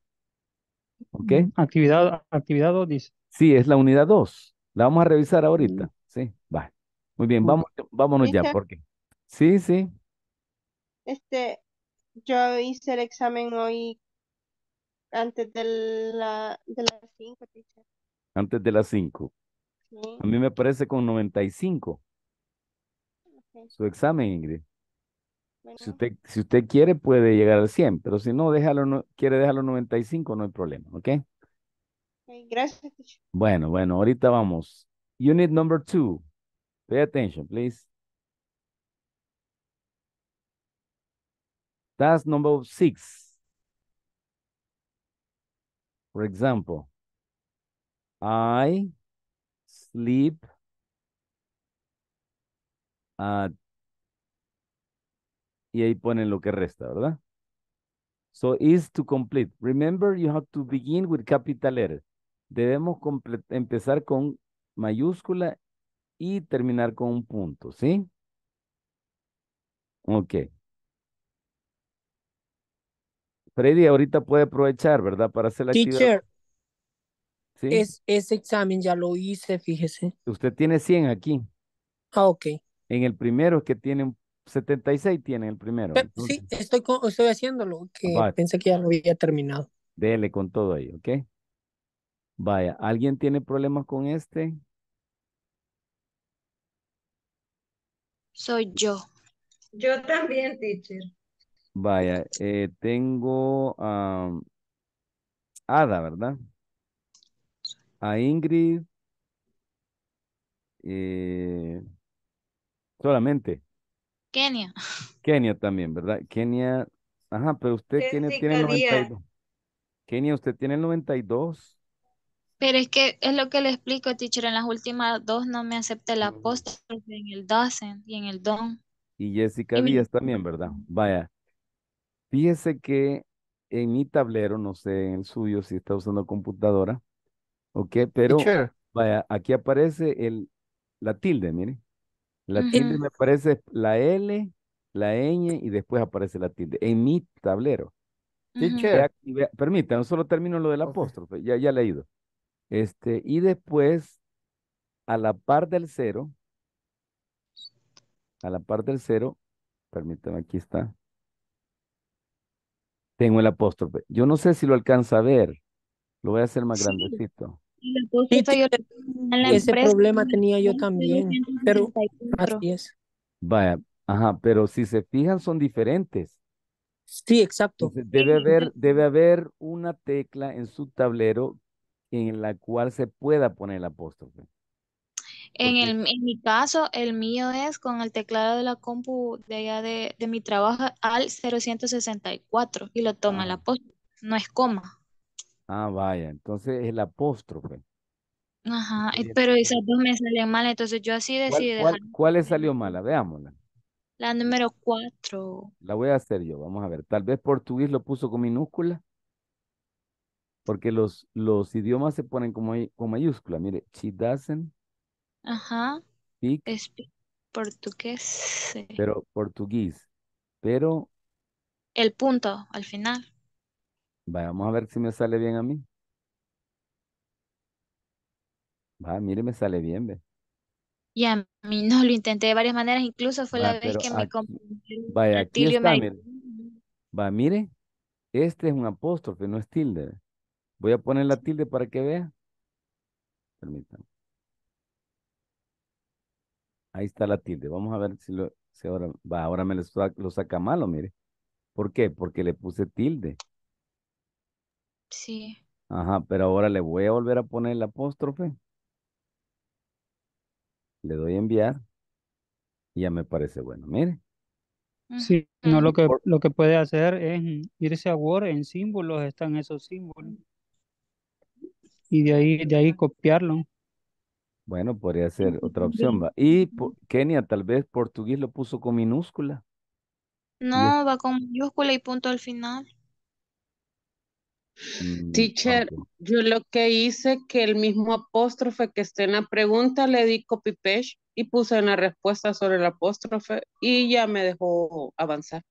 ¿Ok? Actividad, actividad 2 dice. Sí, es la unidad 2. La vamos a revisar ahorita. Mm. Sí, va. Muy bien, vamos, vámonos ya, porque. Sí, sí. Este, yo hice el examen hoy antes de, la, de las 5, Antes de las 5. Sí. A mí me parece con 95. Su examen, Ingrid. Si, usted, si usted quiere, puede llegar al 100, pero si no, déjalo, no quiere dejarlo 95, no hay problema, ¿ok? okay gracias. Bueno, bueno, ahorita vamos. Unit number 2. Pay attention, please. Task number 6. For example, I sleep at y ahí ponen lo que resta, ¿verdad? So is to complete. Remember, you have to begin with capital R. Debemos empezar con mayúscula y terminar con un punto, ¿sí? Ok. Freddy ahorita puede aprovechar, ¿verdad? Para hacer la actividad. ¿Sí? Es, ese examen ya lo hice, fíjese. Usted tiene 100 aquí. Ah, ok. En el primero que tiene 76 tiene el primero. sí, estoy, con, estoy haciéndolo, que pensé que ya lo había terminado. Dele con todo ahí, ¿ok? Vaya, ¿alguien tiene problemas con este? Soy yo. Yo también, teacher. Vaya, eh, tengo a Ada, ¿verdad? A Ingrid. Eh, solamente. Kenia. Kenia también, ¿verdad? Kenia. Ajá, pero usted, Kenia tiene el 92. Kenia, usted tiene el 92. Pero es que es lo que le explico, teacher. En las últimas dos no me acepta la apóstrofe mm. en el doesn't y en el don. Y Jessica Díaz también, ¿verdad? Vaya. Fíjese que en mi tablero, no sé en el suyo si está usando computadora, ok, pero vaya, aquí aparece el, la tilde, mire. La tilde me aparece la L, la ñ y después aparece la tilde en mi tablero. permítame solo termino lo del apóstrofe, ya, ya leído. Este, y después, a la par del cero, a la par del cero, permítame aquí está. Tengo el apóstrofe. Yo no sé si lo alcanza a ver. Lo voy a hacer más grandecito. ese problema tenía yo también, pero así es. Vaya, ajá, pero si se fijan son diferentes. Sí, exacto. debe haber, debe haber una tecla en su tablero en la cual se pueda poner el apóstrofe. En, mi caso, el mío es con el teclado de la compu de allá de, mi trabajo al 064 y lo toma la el apóstrofe, no es coma. Ah, vaya, entonces es el apóstrofe. Ajá, eh, pero esas dos me salen mal, entonces yo así decidí. ¿Cuál, cuál, cuál le salió mala? Veámosla. La número cuatro. La voy a hacer yo, vamos a ver. Tal vez portugués lo puso con minúscula. Porque los, los idiomas se ponen como, con mayúscula. Mire, she doesn't Ajá. es portugués. pero portugués. Pero, El punto al final. vamos a ver si me sale bien a mí. Va, mire, me sale bien, ve. Y a mí no, lo intenté de varias maneras. Incluso fue la vez que me compré Va, mire, este es un apóstrofe, no es tilde. Voy a poner la tilde para que vea. Permítame. Ahí está la tilde. Vamos a ver si, lo, ahora, va, ahora me lo, saca malo, mire. ¿Por qué? Porque le puse tilde. Sí. Ajá, pero ahora le voy a volver a poner el apóstrofe. Le doy a enviar. ya me parece bueno, mire. Sí, no lo que lo que puede hacer es irse a Word en símbolos, están esos símbolos. Y de ahí de ahí copiarlo. Bueno, podría ser otra opción. Y Kenia, tal vez portugués lo puso con minúscula. No, va con minúscula y punto al final. Mm, Teacher, yo lo que hice que el mismo apóstrofe que esté en la pregunta le di copy paste y puse una respuesta sobre el apóstrofe y ya me dejó avanzar.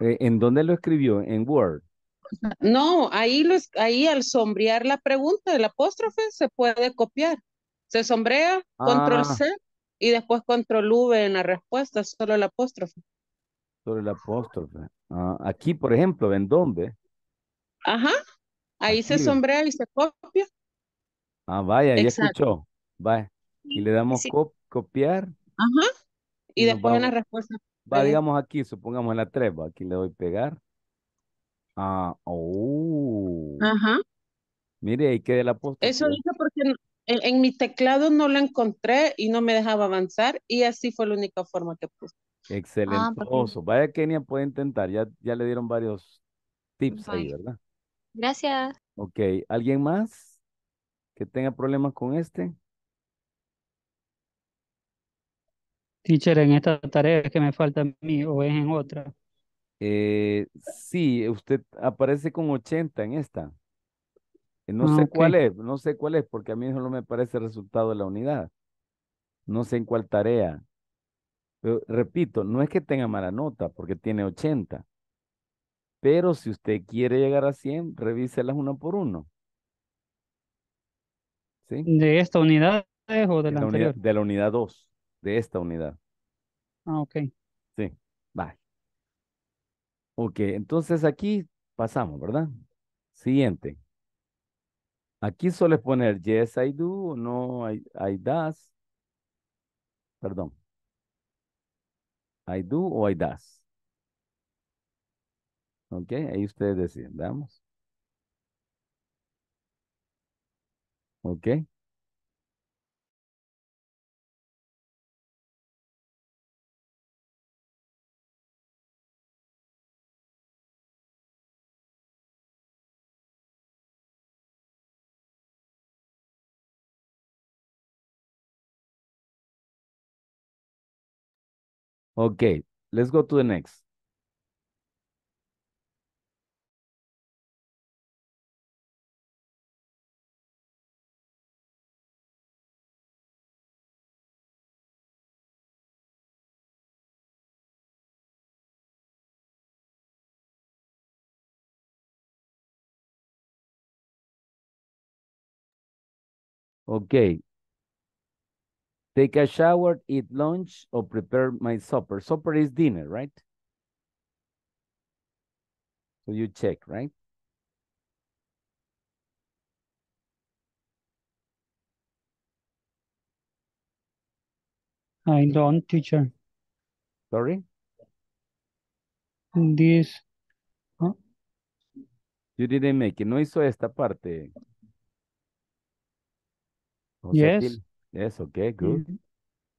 Eh, ¿En dónde lo escribió? ¿En Word? No, ahí, ahí al sombrear la pregunta del apóstrofe se puede copiar. Se sombrea, control ah. C y después control V en la respuesta, solo el apóstrofe. Solo el apóstrofe. Ah, aquí, por ejemplo, ¿en dónde? Ajá, ahí se sombrea y se copia. Ah, vaya, ya escuchó. Vaya. Y le damos copiar. Ajá. Y, después en la respuesta. Va, digamos aquí, supongamos en la 3, Aquí le doy pegar. Ah, oh. Ajá. Mire, ahí queda el apóstrofe. Eso dice porque en, mi teclado no la encontré y no me dejaba avanzar y así fue la única forma que puse. excelente, ah, Vaya Kenia puede intentar. Ya, ya le dieron varios tips ahí, ¿verdad? Gracias. Ok. ¿Alguien más que tenga problemas con este? Teacher, ¿en esta tarea que me falta a mí o es en otra? Eh, sí, usted aparece con 80 en esta. No ah, sé cuál es, no sé cuál es, porque a mí no me parece el resultado de la unidad. No sé en cuál tarea. repito, no es que tenga mala nota, porque tiene 80. Pero si usted quiere llegar a 100, revíselas una por uno. ¿Sí? ¿De esta unidad o de la, Unidad, de la unidad 2, de esta unidad. Ah, ok. Sí, Bye. Ok, entonces aquí pasamos, ¿verdad? Siguiente. Aquí suele poner yes I do o no I, I does. Perdón. I do o I does. Ok, ahí ustedes deciden, veamos. Ok. Okay, let's go to the next. Okay, Take a shower, eat lunch, or prepare my supper. Supper is dinner, right? So you check, right? I don't, teacher. Sorry? This. Huh? You didn't make it. No hizo esta parte. O yes. Sea, Yes, okay, good.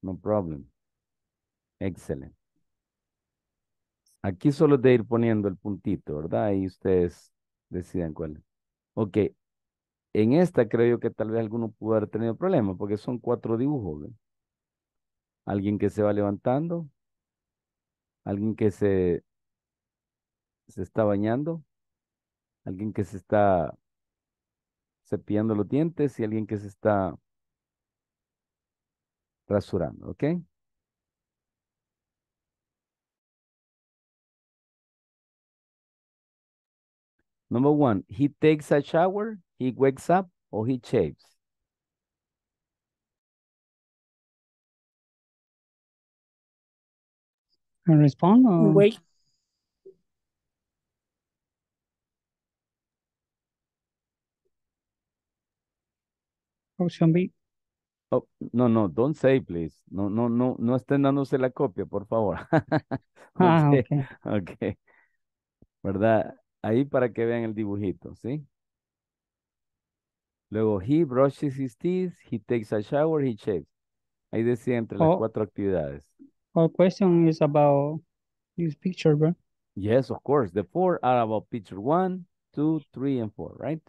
No problem. Excelente. Aquí solo de ir poniendo el puntito, ¿verdad? Y ustedes decidan cuál. Ok. En esta creo yo que tal vez alguno pudo haber tenido problemas porque son cuatro dibujos. Alguien que se va levantando. Alguien que se, se está bañando. Alguien que se está cepillando los dientes y alguien que se está rasurando, ¿ok? Number one, he takes a shower, he wakes up, or he shaves. And respond or... Wait. Option B. Oh, no, no, don't say, please. No, no, no, no estén dándose la copia, por favor. Ah, okay. ok. ¿Verdad? Ahí para que vean el dibujito, ¿sí? Luego, he brushes his teeth, he takes a shower, he shaves. Ahí decía entre las oh. cuatro actividades. Our question is about this picture, bro. Yes, of course. The four are about picture one, two, three, and four, right?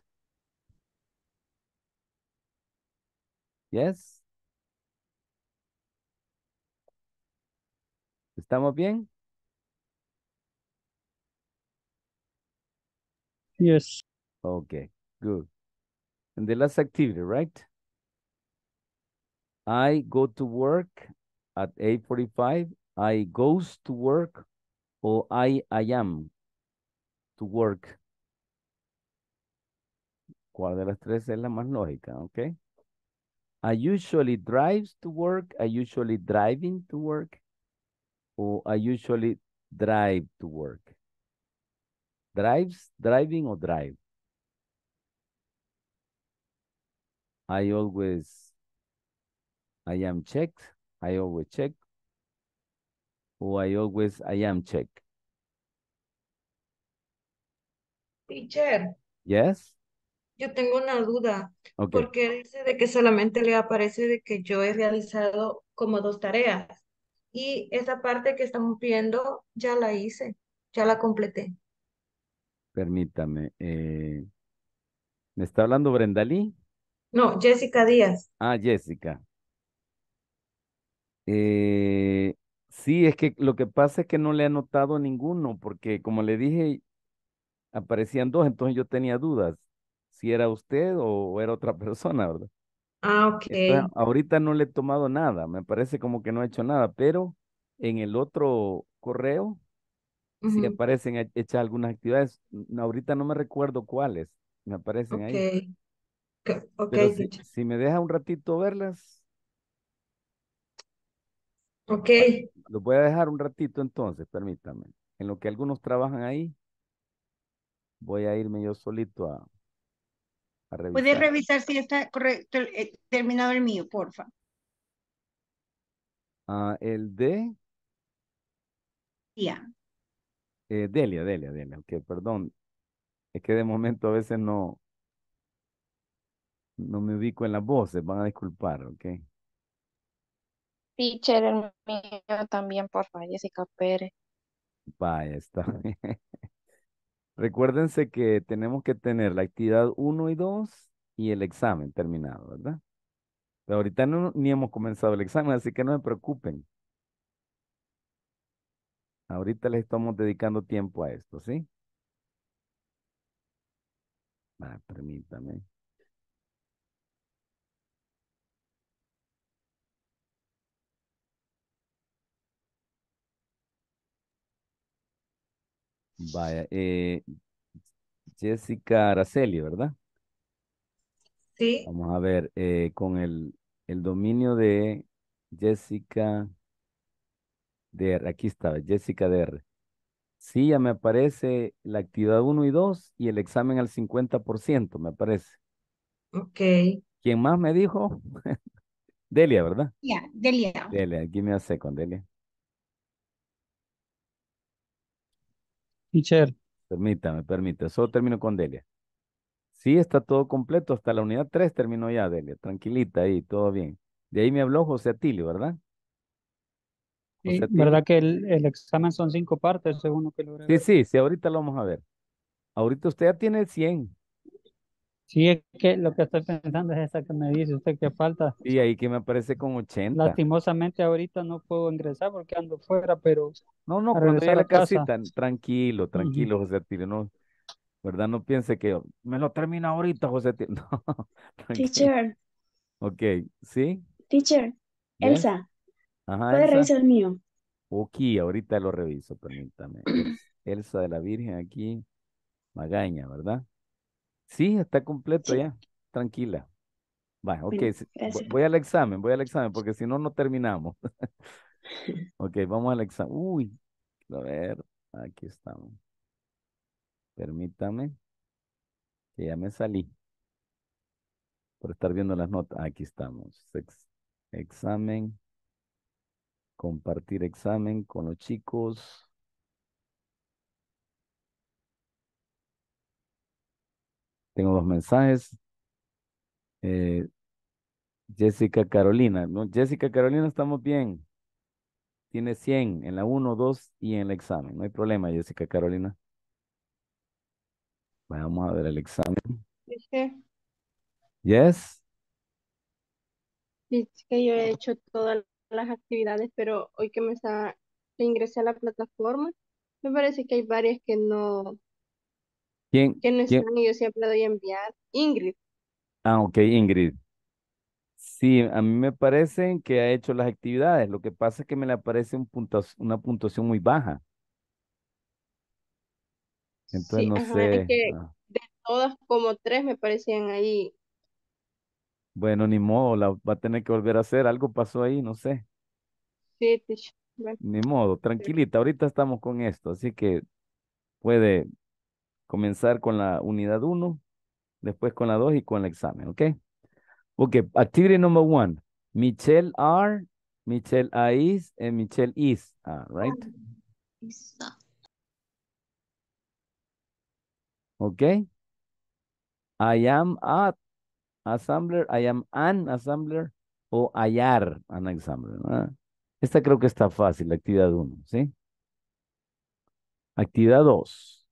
Yes? ¿Estamos bien? Yes. Okay, good. And the last activity, right? I go to work at 8.45. I goes to work or I, I am to work. ¿Cuál de las tres es la más lógica? Okay. I usually drives to work. I usually driving to work. ¿O I usually drive to work. Drives, driving o drive? I always, I am checked. I always check. ¿O I always, I am checked. Teacher. Yes. Yo tengo una duda. Okay. Porque dice de que solamente le aparece de que yo he realizado como dos tareas y esa parte que estamos viendo ya la hice, ya la completé. Permítame. Eh, ¿Me está hablando Brendalí? No, Jessica Díaz. Ah, Jessica. Eh, sí, es que lo que pasa es que no le he anotado ninguno, porque como le dije, aparecían dos, entonces yo tenía dudas si era usted o era otra persona, ¿verdad? Ah, ok. ahorita no le he tomado nada, me parece como que no he hecho nada, pero en el otro correo si aparecen hechas algunas actividades. Ahorita no me recuerdo cuáles, me aparecen ahí. Ok, okay si, si, me deja un ratito verlas. Ok. Los voy a dejar un ratito entonces, permítame. En lo que algunos trabajan ahí, voy a irme yo solito a, Puede revisar. ¿Puedes revisar si está correcto, eh, terminado el mío, porfa? Ah, el de... Delia. Eh, Delia, Delia, Delia. Ok, perdón. Es que de momento a veces no... No me ubico en las voces, van a disculpar, ok. Teacher, el mío también, porfa, Jessica Pérez. Vaya, está bien. Recuérdense que tenemos que tener la actividad 1 y 2 y el examen terminado, ¿verdad? Pero ahorita ni hemos comenzado el examen, así que no se preocupen. Ahorita les estamos dedicando tiempo a esto, ¿sí? Ah, permítame. Vaya, eh, Jessica Araceli, ¿verdad? Sí. Vamos a ver, eh, con el, el dominio de Jessica DR, aquí estaba, Jessica DR. Sí, ya me aparece la actividad 1 y 2 y el examen al 50%, me parece. Ok. ¿Quién más me dijo? Delia, ¿verdad? Ya, Delia. Delia, give me a second, Delia. Permítame, permítame. Solo termino con Delia. Sí, está todo completo. Hasta la unidad 3 terminó ya, Delia. Tranquilita ahí, todo bien. De ahí me habló José Atilio, ¿verdad? Sí, ¿verdad que el, examen son cinco partes, según lo que Sí, sí, sí, ahorita lo vamos a ver. Ahorita usted ya tiene 100. Sí, es que lo que estoy pensando es esa que me dice usted que falta. Sí, ahí que me aparece con 80. Lastimosamente ahorita no puedo ingresar porque ando fuera, pero... No, no, cuando llegue a la casita, tranquilo, tranquilo, José Tiro, no, ¿verdad? No piense que me lo termina ahorita, José Tiro. Teacher. Ok, ¿sí? Teacher, Elsa, Ajá, ¿puede revisar el mío? Ok, ahorita lo reviso, permítame. Elsa de la Virgen aquí, Magaña, ¿verdad? Sí, está completo ya. Tranquila. Va, ok. Voy al examen, voy al examen, porque si no, no terminamos. ok, vamos al examen. Uy, a ver, aquí estamos. Permítame. Que ya me salí. Por estar viendo las notas. Aquí estamos. examen. Compartir examen con los chicos. Tengo los mensajes. Eh, Jessica Carolina. No, Jessica Carolina, estamos bien. Tiene 100 en la 1, 2 y en el examen. No hay problema, Jessica Carolina. Vamos a ver el examen. Yes. Dice que yo he hecho todas las actividades, pero hoy que me está, ingresé a la plataforma, me parece que hay varias que no, ¿Quién? Que no yo siempre doy a enviar. Ingrid. Ah, ok, Ingrid. Sí, a mí me parece que ha hecho las actividades. Lo que pasa es que me le aparece una puntuación muy baja. Entonces no sé. Ah. de todas como tres me parecían ahí. Bueno, ni modo, la va a tener que volver a hacer. Algo pasó ahí, no sé. Sí, Ni modo, tranquilita, ahorita estamos con esto, así que puede comenzar con la unidad 1, después con la 2 y con el examen, ¿ok? Ok, activity number 1. Michelle are, Michelle is, and Michelle is, ah, right? Ok. I am at assembler, I am an assembler, o I are an assembler. ¿no? Esta creo que está fácil, la actividad 1, ¿sí? Actividad 2.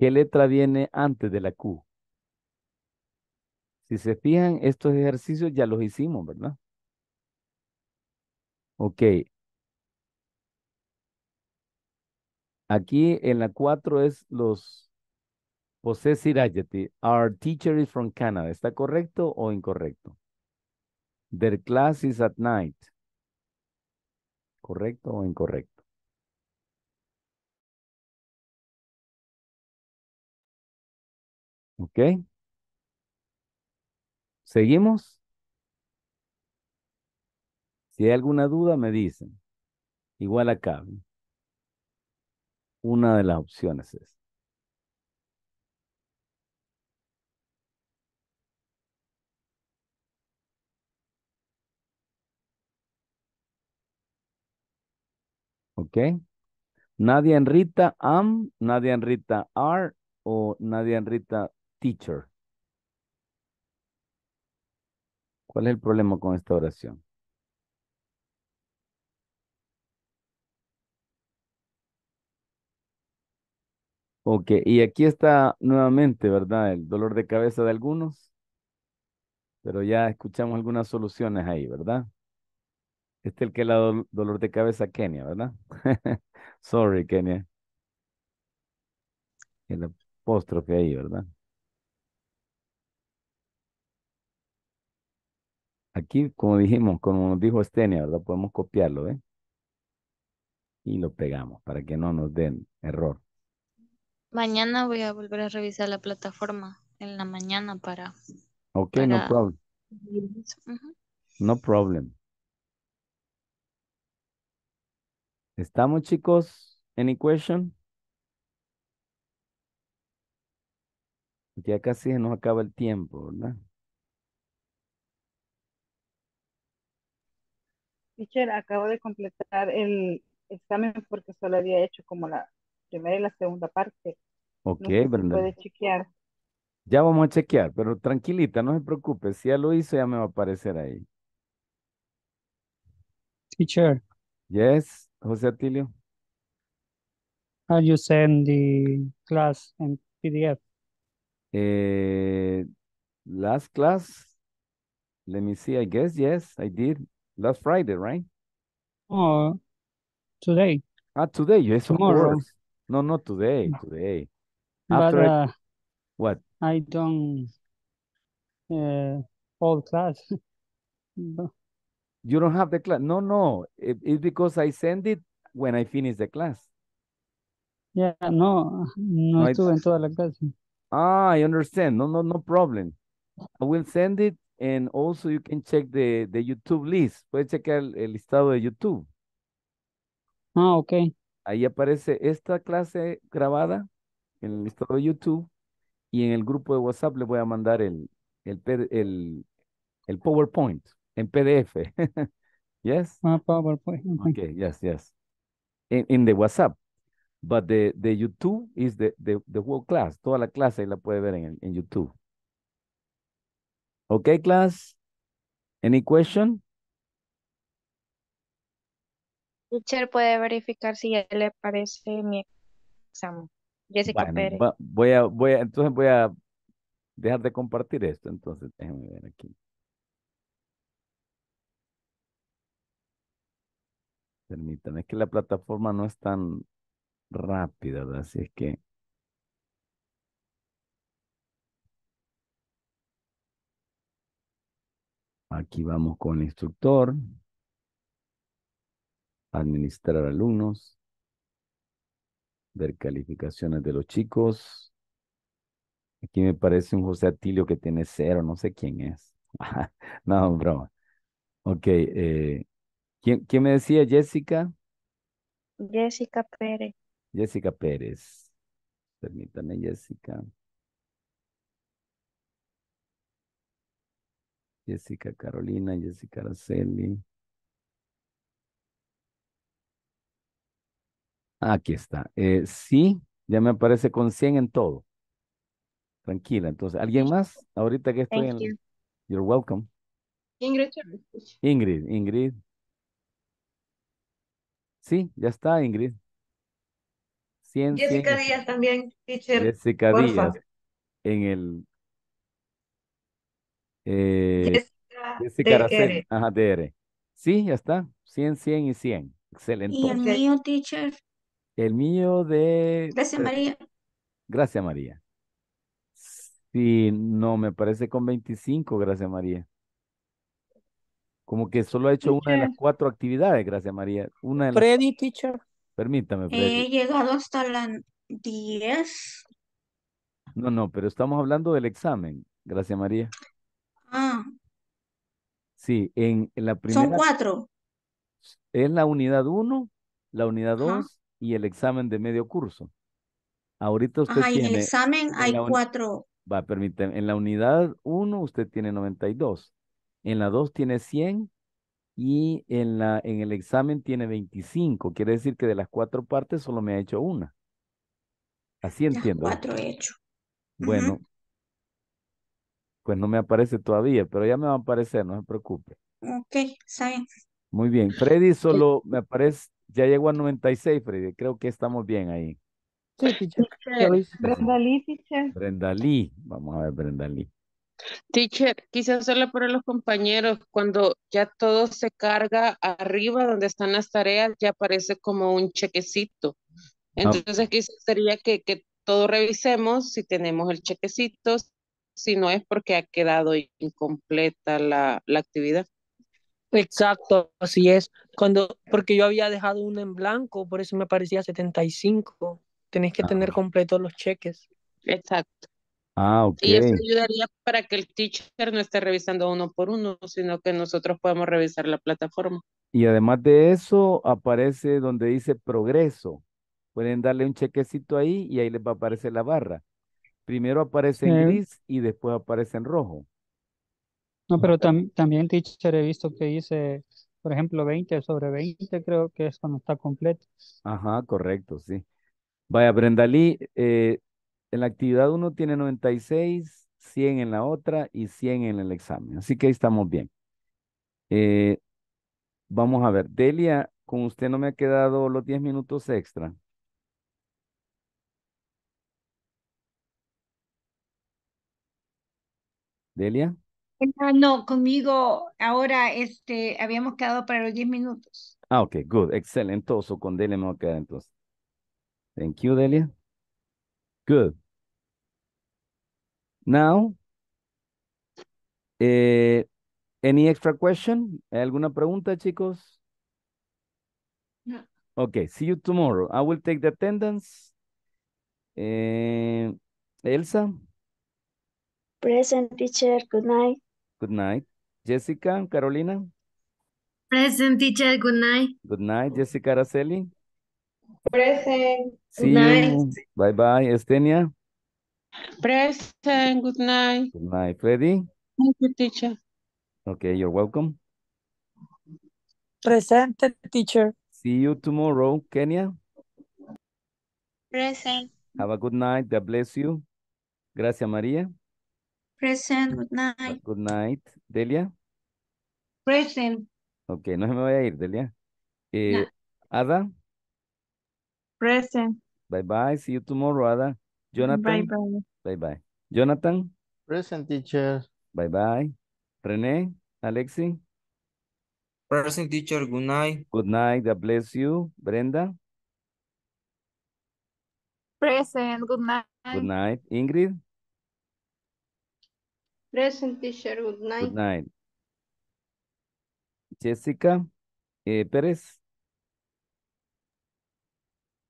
¿Qué letra viene antes de la Q? Si se fijan, estos ejercicios ya los hicimos, ¿verdad? Ok. Aquí en la 4 es los possessive adjectives. Our teacher is from Canada. ¿Está correcto o incorrecto? Their class is at night. ¿Correcto o incorrecto? ¿Ok? ¿Seguimos? Si hay alguna duda, me dicen. Igual acá. Una de las opciones es. ¿Ok? Nadia Rita, am, en Rita, are o en Rita teacher. ¿Cuál es el problema con esta oración? Ok, y aquí está nuevamente, ¿verdad? El dolor de cabeza de algunos, pero ya escuchamos algunas soluciones ahí, ¿verdad? Este es el que le dolor de cabeza a Kenia, ¿verdad? Sorry, Kenia. El apóstrofe ahí, ¿verdad? Aquí, como dijimos, como nos dijo Estenia, ¿verdad? Podemos copiarlo, ¿eh? Y lo pegamos para que no nos den error. Mañana voy a volver a revisar la plataforma en la mañana para... Ok, no problem. No problem. ¿Estamos, chicos? ¿Any question? Ya casi se nos acaba el tiempo, ¿verdad? teacher, acabo de completar el examen porque solo había hecho como la primera y la segunda parte. Ok, no Puede chequear. Ya vamos a chequear, pero tranquilita, no se preocupe. Si ya lo hizo, ya me va a aparecer ahí. Teacher. Yes, José Atilio. Are you send the class in PDF? Eh, last class? Let me see, I guess, yes, I did. Last Friday, right? Oh, today. Ah, today, yes, Tomorrow. No, not today, today. But, After uh, what? I don't uh, class. no. you don't have the class? No, no. It, it's because I send it when I finish the class. Yeah, no, no, no en toda la clase. Ah, I understand. No, no, no problem. I will send it And also you can check the, YouTube list. Puedes checar el, listado de YouTube. Ah, ok. Ahí aparece esta clase grabada en el listado de YouTube y en el grupo de WhatsApp le voy a mandar el, el, el, PowerPoint en PDF. yes? Ah, PowerPoint. Ok, yes, yes. In, in the WhatsApp. But the, the YouTube is the, the, whole class. Toda la clase la puede ver en, en YouTube. Okay, class? Any question? Teacher puede verificar si ya le parece mi examen. Jessica Pérez. voy a, voy a, entonces voy a dejar de compartir esto. Entonces, déjenme ver aquí. Permítanme, es que la plataforma no es tan rápida, ¿verdad? Así es que Aquí vamos con instructor. Administrar alumnos. Ver calificaciones de los chicos. Aquí me parece un José Atilio que tiene cero, no sé quién es. no, broma. Ok. Eh, ¿quién, ¿Quién me decía, Jessica? Jessica Pérez. Jessica Pérez. Permítame, Jessica. Jessica Carolina, Jessica Araceli. Aquí está. Eh, sí, ya me aparece con 100 en todo. Tranquila, entonces. ¿Alguien más? Ahorita que estoy en... You. You're welcome. Ingrid. Ingrid, Ingrid. Sí, ya está, Ingrid. 100, Jessica Díaz también, teacher. Jessica Díaz. En el eh, ajá, Sí, ya está. 100, 100 y 100. Excelente. ¿Y el mío, teacher? El mío de... Gracias, eh, María. Gracias, María. Sí, no, me parece con 25, gracias, María. Como que solo ha hecho una de las cuatro actividades, gracias, María. Una Freddy, teacher. Permítame, He llegado hasta la 10. No, no, pero estamos hablando del examen. Gracias, María. Ah, Sí, en, la primera. son cuatro. es la unidad uno, la unidad dos, y el examen de medio curso. Ahorita usted Ajá, y en el examen hay cuatro. va, permíteme, en la unidad uno usted tiene 92, en la 2 tiene 100 y en la en el examen tiene 25. Quiere decir que de las cuatro partes solo me ha hecho una. Así entiendo. cuatro he hecho. Bueno, pues no me aparece todavía, pero ya me va a aparecer, no se preocupe. Ok, Muy bien, Freddy solo me aparece, ya llegó a 96, Freddy, creo que estamos bien ahí. Sí, teacher. Brenda Lee, teacher. Brenda Lee, vamos a ver Brenda Lee. Teacher, quise solo para los compañeros, cuando ya todo se carga arriba donde están las tareas, ya aparece como un chequecito. Ah. Entonces quizás sería que, que todo revisemos si tenemos el chequecito, si no es porque ha quedado incompleta la, la actividad. Exacto, así es. Cuando, porque yo había dejado uno en blanco, por eso me parecía 75. Tenés que tener ah. completos los cheques. Exacto. Ah, ok. Y eso ayudaría para que el teacher no esté revisando uno por uno, sino que nosotros podemos revisar la plataforma. Y además de eso, aparece donde dice progreso. Pueden darle un chequecito ahí y ahí les va a aparecer la barra. Primero aparece en gris y después aparece en rojo. No, pero también, teacher, he visto que dice, por ejemplo, 20 sobre 20, creo que es no está completo. Ajá, correcto, sí. Vaya, Brenda Lee, eh, en la actividad uno tiene 96, 100 en la otra y 100 en el examen. Así que ahí estamos bien. Eh, vamos a ver, Delia, con usted no me ha quedado los 10 minutos extra. Delia. Ah, no, conmigo ahora este, habíamos quedado para los 10 minutos. Ah, ok, good, excellent. con Delia me entonces. Thank you, Delia. Good. Now, eh, any extra question? ¿Alguna pregunta, chicos? No. Ok, see you tomorrow. I will take the attendance. Eh, Elsa. Present, teacher. Good night. Good night. Jessica, Carolina. Present, teacher. Good night. Good night, Jessica Araceli. Present. See good night. You. Bye bye, Estenia. Present. Good night. Good night, Freddy. Thank you, teacher. Okay, you're welcome. Present, teacher. See you tomorrow, Kenya. Present. Have a good night. God bless you. Gracias, María. Present, good night. Good night. Delia. Present. Okay, no se me voy a ir, Delia. Eh, Ada. Present. Bye bye. See you tomorrow, Ada. Jonathan. Bye bye. Jonathan. Present teacher. Bye bye. René. Alexi. Present teacher. Good night. Good night. God bless you. Brenda. Present. Good night. Good night. Ingrid. Present teacher, good night. Good night. Jessica eh, Pérez.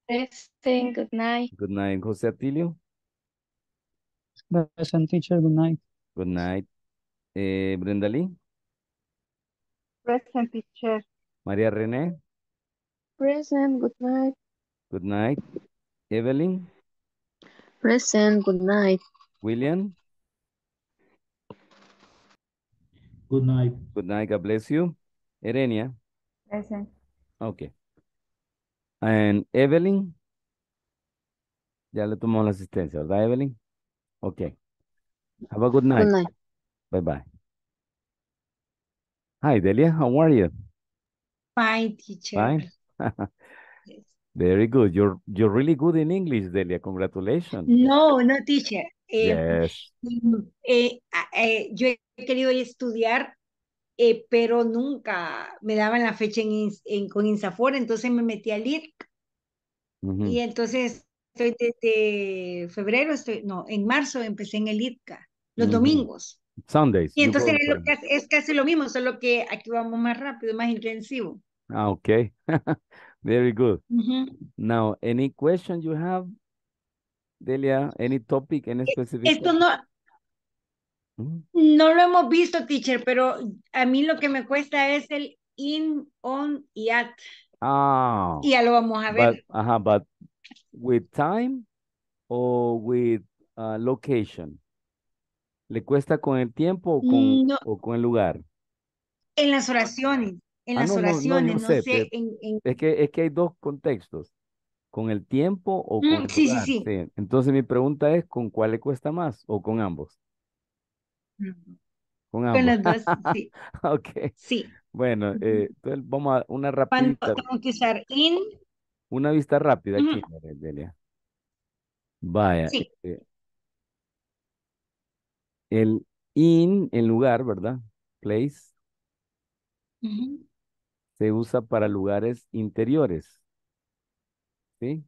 Present, good night. Good night. José Atilio. Present teacher, good night. Good night. Eh, Brenda Lee. Present teacher. María René. Present, good night. Good night. Evelyn. Present, good night. William. Good night. Good night. God bless you. Erenia. Present. Okay. And Evelyn. Ya le tomó la asistencia, ¿verdad, Evelyn? Okay. Have a good night. Good night. Bye-bye. Hi, Delia. How are you? Fine, teacher. Fine? yes. Very good. You're, you're really good in English, Delia. Congratulations. No, no, teacher. Eh, mm, eh, eh, yo he querido estudiar, pero nunca me daban la fecha en, en, con Insafor, entonces me metí al IRC. Y entonces estoy desde febrero, estoy, no, en marzo empecé en el IRCA, los domingos. Sundays. Y entonces es, casi lo mismo, solo que aquí vamos más rápido, más intensivo. Ah, ok. Very good. Now, any question you have Delia, any topic, en específico? Esto no, mm. no lo hemos visto, teacher, pero a mí lo que me cuesta es el in, on y at. Ah. Y ya lo vamos a ver. ajá, but with time o with uh, location. ¿Le cuesta con el tiempo o con, el lugar? En las oraciones, en ah, las oraciones, no, sé. Es, que, es que hay dos contextos con el tiempo o con... Mm, el sí, sí, Entonces mi pregunta es, ¿con cuál le cuesta más o con ambos? Mm. Con ambos. Con las dos, sí. ok. Sí. Bueno, eh, vamos a una rápida. tengo que usar in? Una vista rápida aquí, Delia. Vaya. Eh, el in, el lugar, ¿verdad? Place. Se usa para lugares interiores. ¿sí?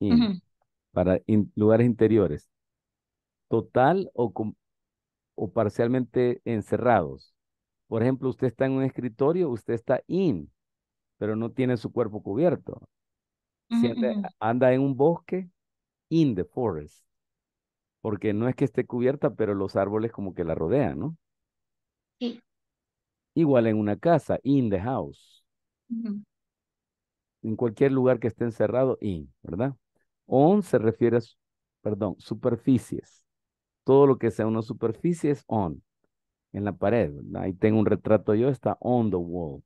In, Para lugares interiores. Total o, o parcialmente encerrados. Por ejemplo, usted está en un escritorio, usted está in, pero no tiene su cuerpo cubierto. Si anda en un bosque, in the forest. Porque no es que esté cubierta, pero los árboles como que la rodean, ¿no? Sí. Igual en una casa, in the house en cualquier lugar que esté encerrado, in, ¿verdad? On se refiere a, perdón, superficies. Todo lo que sea una superficie es on, en la pared. Ahí tengo un retrato yo, está on the wall.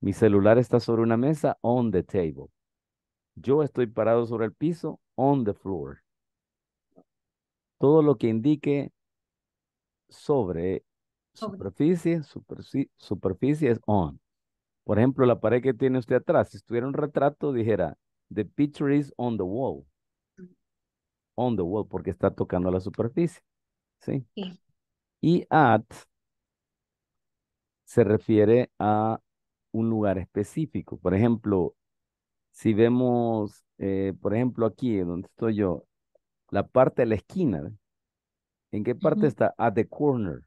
Mi celular está sobre una mesa, on the table. Yo estoy parado sobre el piso, on the floor. Todo lo que indique sobre, sobre. superficie, superficie es on. Por ejemplo, la pared que tiene usted atrás, si estuviera un retrato, dijera, the picture is on the wall. On the wall, porque está tocando la superficie. ¿Sí? Y at se refiere a un lugar específico. Por ejemplo, si vemos, eh, por ejemplo, aquí donde estoy yo, la parte de la esquina, ¿en qué parte está? At the corner.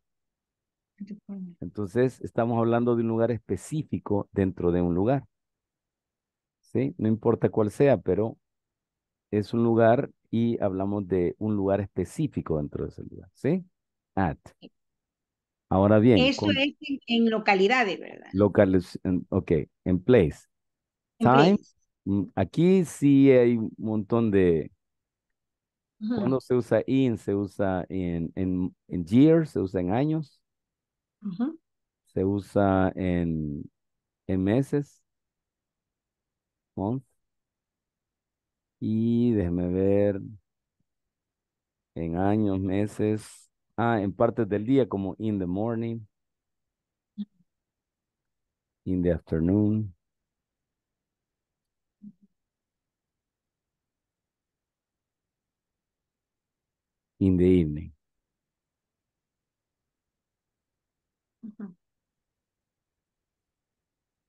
Entonces, estamos hablando de un lugar específico dentro de un lugar. ¿Sí? No importa cuál sea, pero es un lugar y hablamos de un lugar específico dentro de ese lugar. ¿Sí? Ahora bien. Eso es en, localidades, ¿verdad? Locales, okay, ok, en place. Mm, aquí sí hay un montón de, cuando se usa in? Se usa en, en, en years, se usa en años. Se usa en, en meses. Month. Y déjeme ver. En años, meses. Ah, en partes del día como in the morning. In the afternoon. In the evening.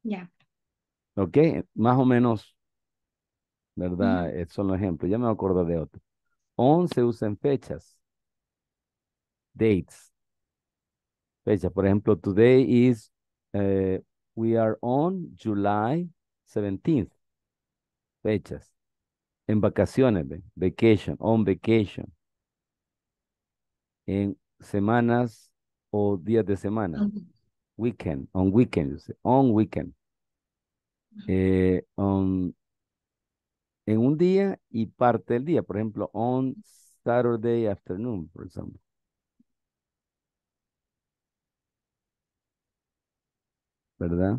Ya. ¿Ok? Más o menos, ¿verdad? es solo los Ya me acuerdo de otro. On se usa fechas, dates, fechas. Por ejemplo, today is, eh, we are on July 17th, fechas. En vacaciones, vacation, on vacation. En semanas o días de semana. Weekend, on weekend, on weekend. on, eh, um, en un día y parte del día, por ejemplo, on Saturday afternoon, por ejemplo. ¿Verdad?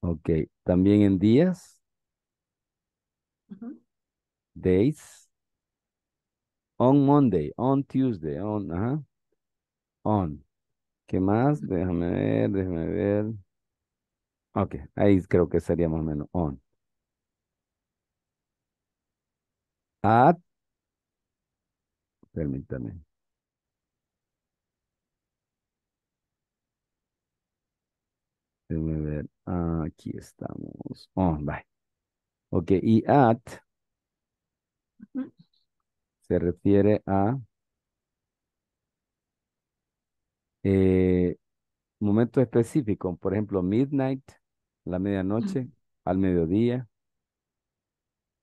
Ok, también en días. Days. On Monday, on Tuesday, on, ajá. On. ¿Qué más? Déjame ver, déjame ver. Ok, ahí creo que sería más o menos on. At. Permítame. Déjame ver. Aquí estamos. On, bye. Ok, y at se refiere a eh, momentos específicos, por ejemplo, midnight, la medianoche, al mediodía,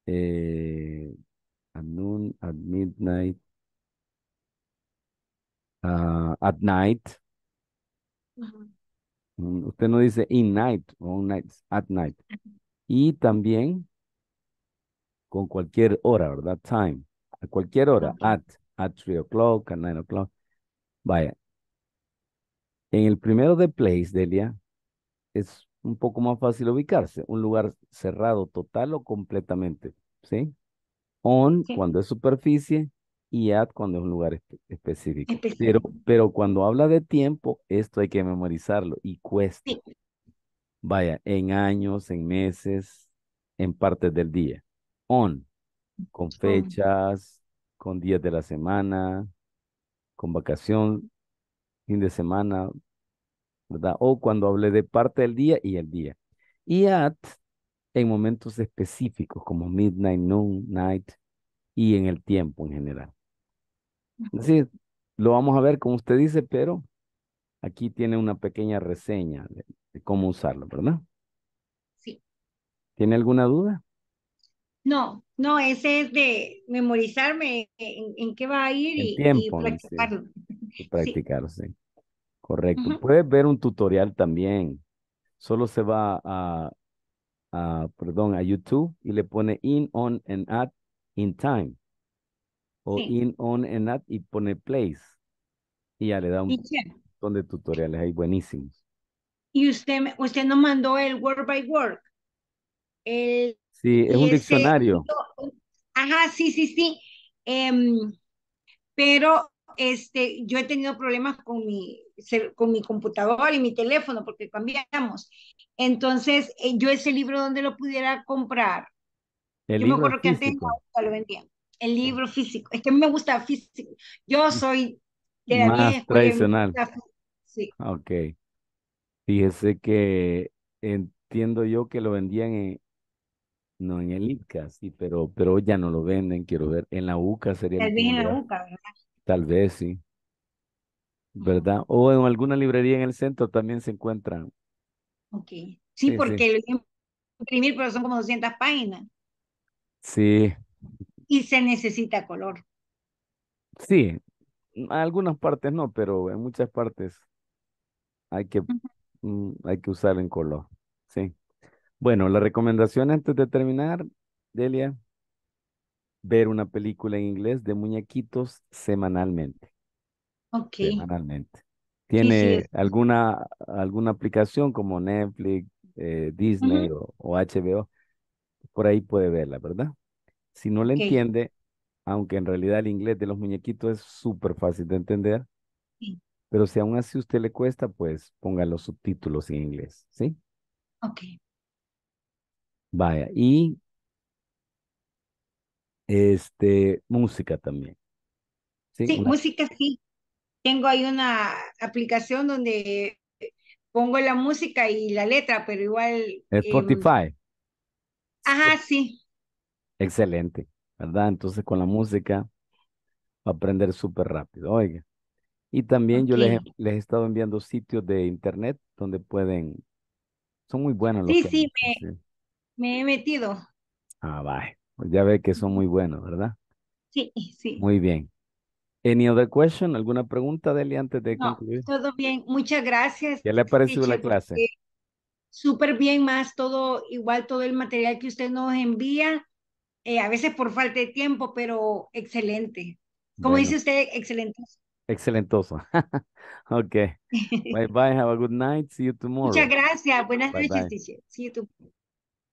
eh, at noon, at midnight, at night. Mm, usted no dice in night o night, at night. Y también con cualquier hora, ¿verdad? Time a cualquier hora, at, at 3 o'clock, at 9 o'clock. Vaya. En el primero de place, Delia, es un poco más fácil ubicarse. Un lugar cerrado total o completamente, ¿sí? On cuando es superficie y at cuando es un lugar específico. Pero, pero cuando habla de tiempo, esto hay que memorizarlo y cuesta. Vaya, en años, en meses, en partes del día. On, con fechas, con días de la semana, con vacación, fin de semana, ¿verdad? O cuando hablé de parte del día y el día. Y at en momentos específicos como midnight, noon, night y en el tiempo en general. Así lo vamos a ver como usted dice, pero aquí tiene una pequeña reseña de, de cómo usarlo, ¿verdad? Sí. ¿Tiene alguna duda? No, no, ese es de memorizarme en, qué va a ir y, tiempo, practicarlo. Sí. Correcto. Puedes ver un tutorial también. Solo se va a, perdón, a YouTube y le pone in, on, and at, in time. O in, on, and at y pone place. Y ya le da un montón de tutoriales ahí buenísimos. Y usted, usted nos mandó el word by word. El Sí, es un diccionario. ajá, sí, sí, sí. Em, pero este, yo he tenido problemas con mi, con mi computador y mi teléfono porque cambiamos. Entonces, eh, yo ese libro, ¿dónde lo pudiera comprar? El yo libro me acuerdo físico. que lo El libro físico. Es que a mí me gusta físico. Yo mm. soy de Más tradicional. Sí. Ok. Fíjese que entiendo yo que lo vendían en, no en el ICA, sí, pero, pero ya no lo venden, quiero ver. En la UCA sería. Tal vez en la UCA, ¿verdad? Tal vez, sí. Mm. ¿Verdad? O en alguna librería en el centro también se encuentran. Ok. Sí, porque lo imprimir, pero son como 200 páginas. Sí. Y se necesita color. Sí. En algunas partes no, pero en muchas partes hay que, mm, hay que usar en color. Sí. Bueno, la recomendación antes de terminar, Delia, ver una película en inglés de muñequitos semanalmente. Ok. Semanalmente. ¿Tiene alguna, alguna aplicación como Netflix, eh, Disney o, HBO? Por ahí puede verla, ¿verdad? Si no la entiende, aunque en realidad el inglés de los muñequitos es súper fácil de entender, pero si aún así usted le cuesta, pues ponga los subtítulos en inglés, ¿sí? Ok. Vaya, y este, música también. Sí, música sí. Tengo ahí una aplicación donde pongo la música y la letra, pero igual. Em, Spotify. Ajá, sí. Excelente, ¿verdad? Entonces con la música va a aprender súper rápido, oiga. Y también yo les, he estado enviando sitios de internet donde pueden, son muy buenos los Sí, sí, me, me he metido. Ah, vaya. Pues ya ve que son muy buenos, ¿verdad? Sí, sí. Muy bien. Any other question? ¿Alguna pregunta, Deli, antes de concluir? Todo bien, muchas gracias. ¿Qué le ha parecido la clase? Súper bien, más todo, igual todo el material que usted nos envía, eh, a veces por falta de tiempo, pero excelente. Como dice usted, excelentoso. Excelentoso. ok. bye bye, have a good night, see you tomorrow. Muchas gracias, buenas noches, bye. See you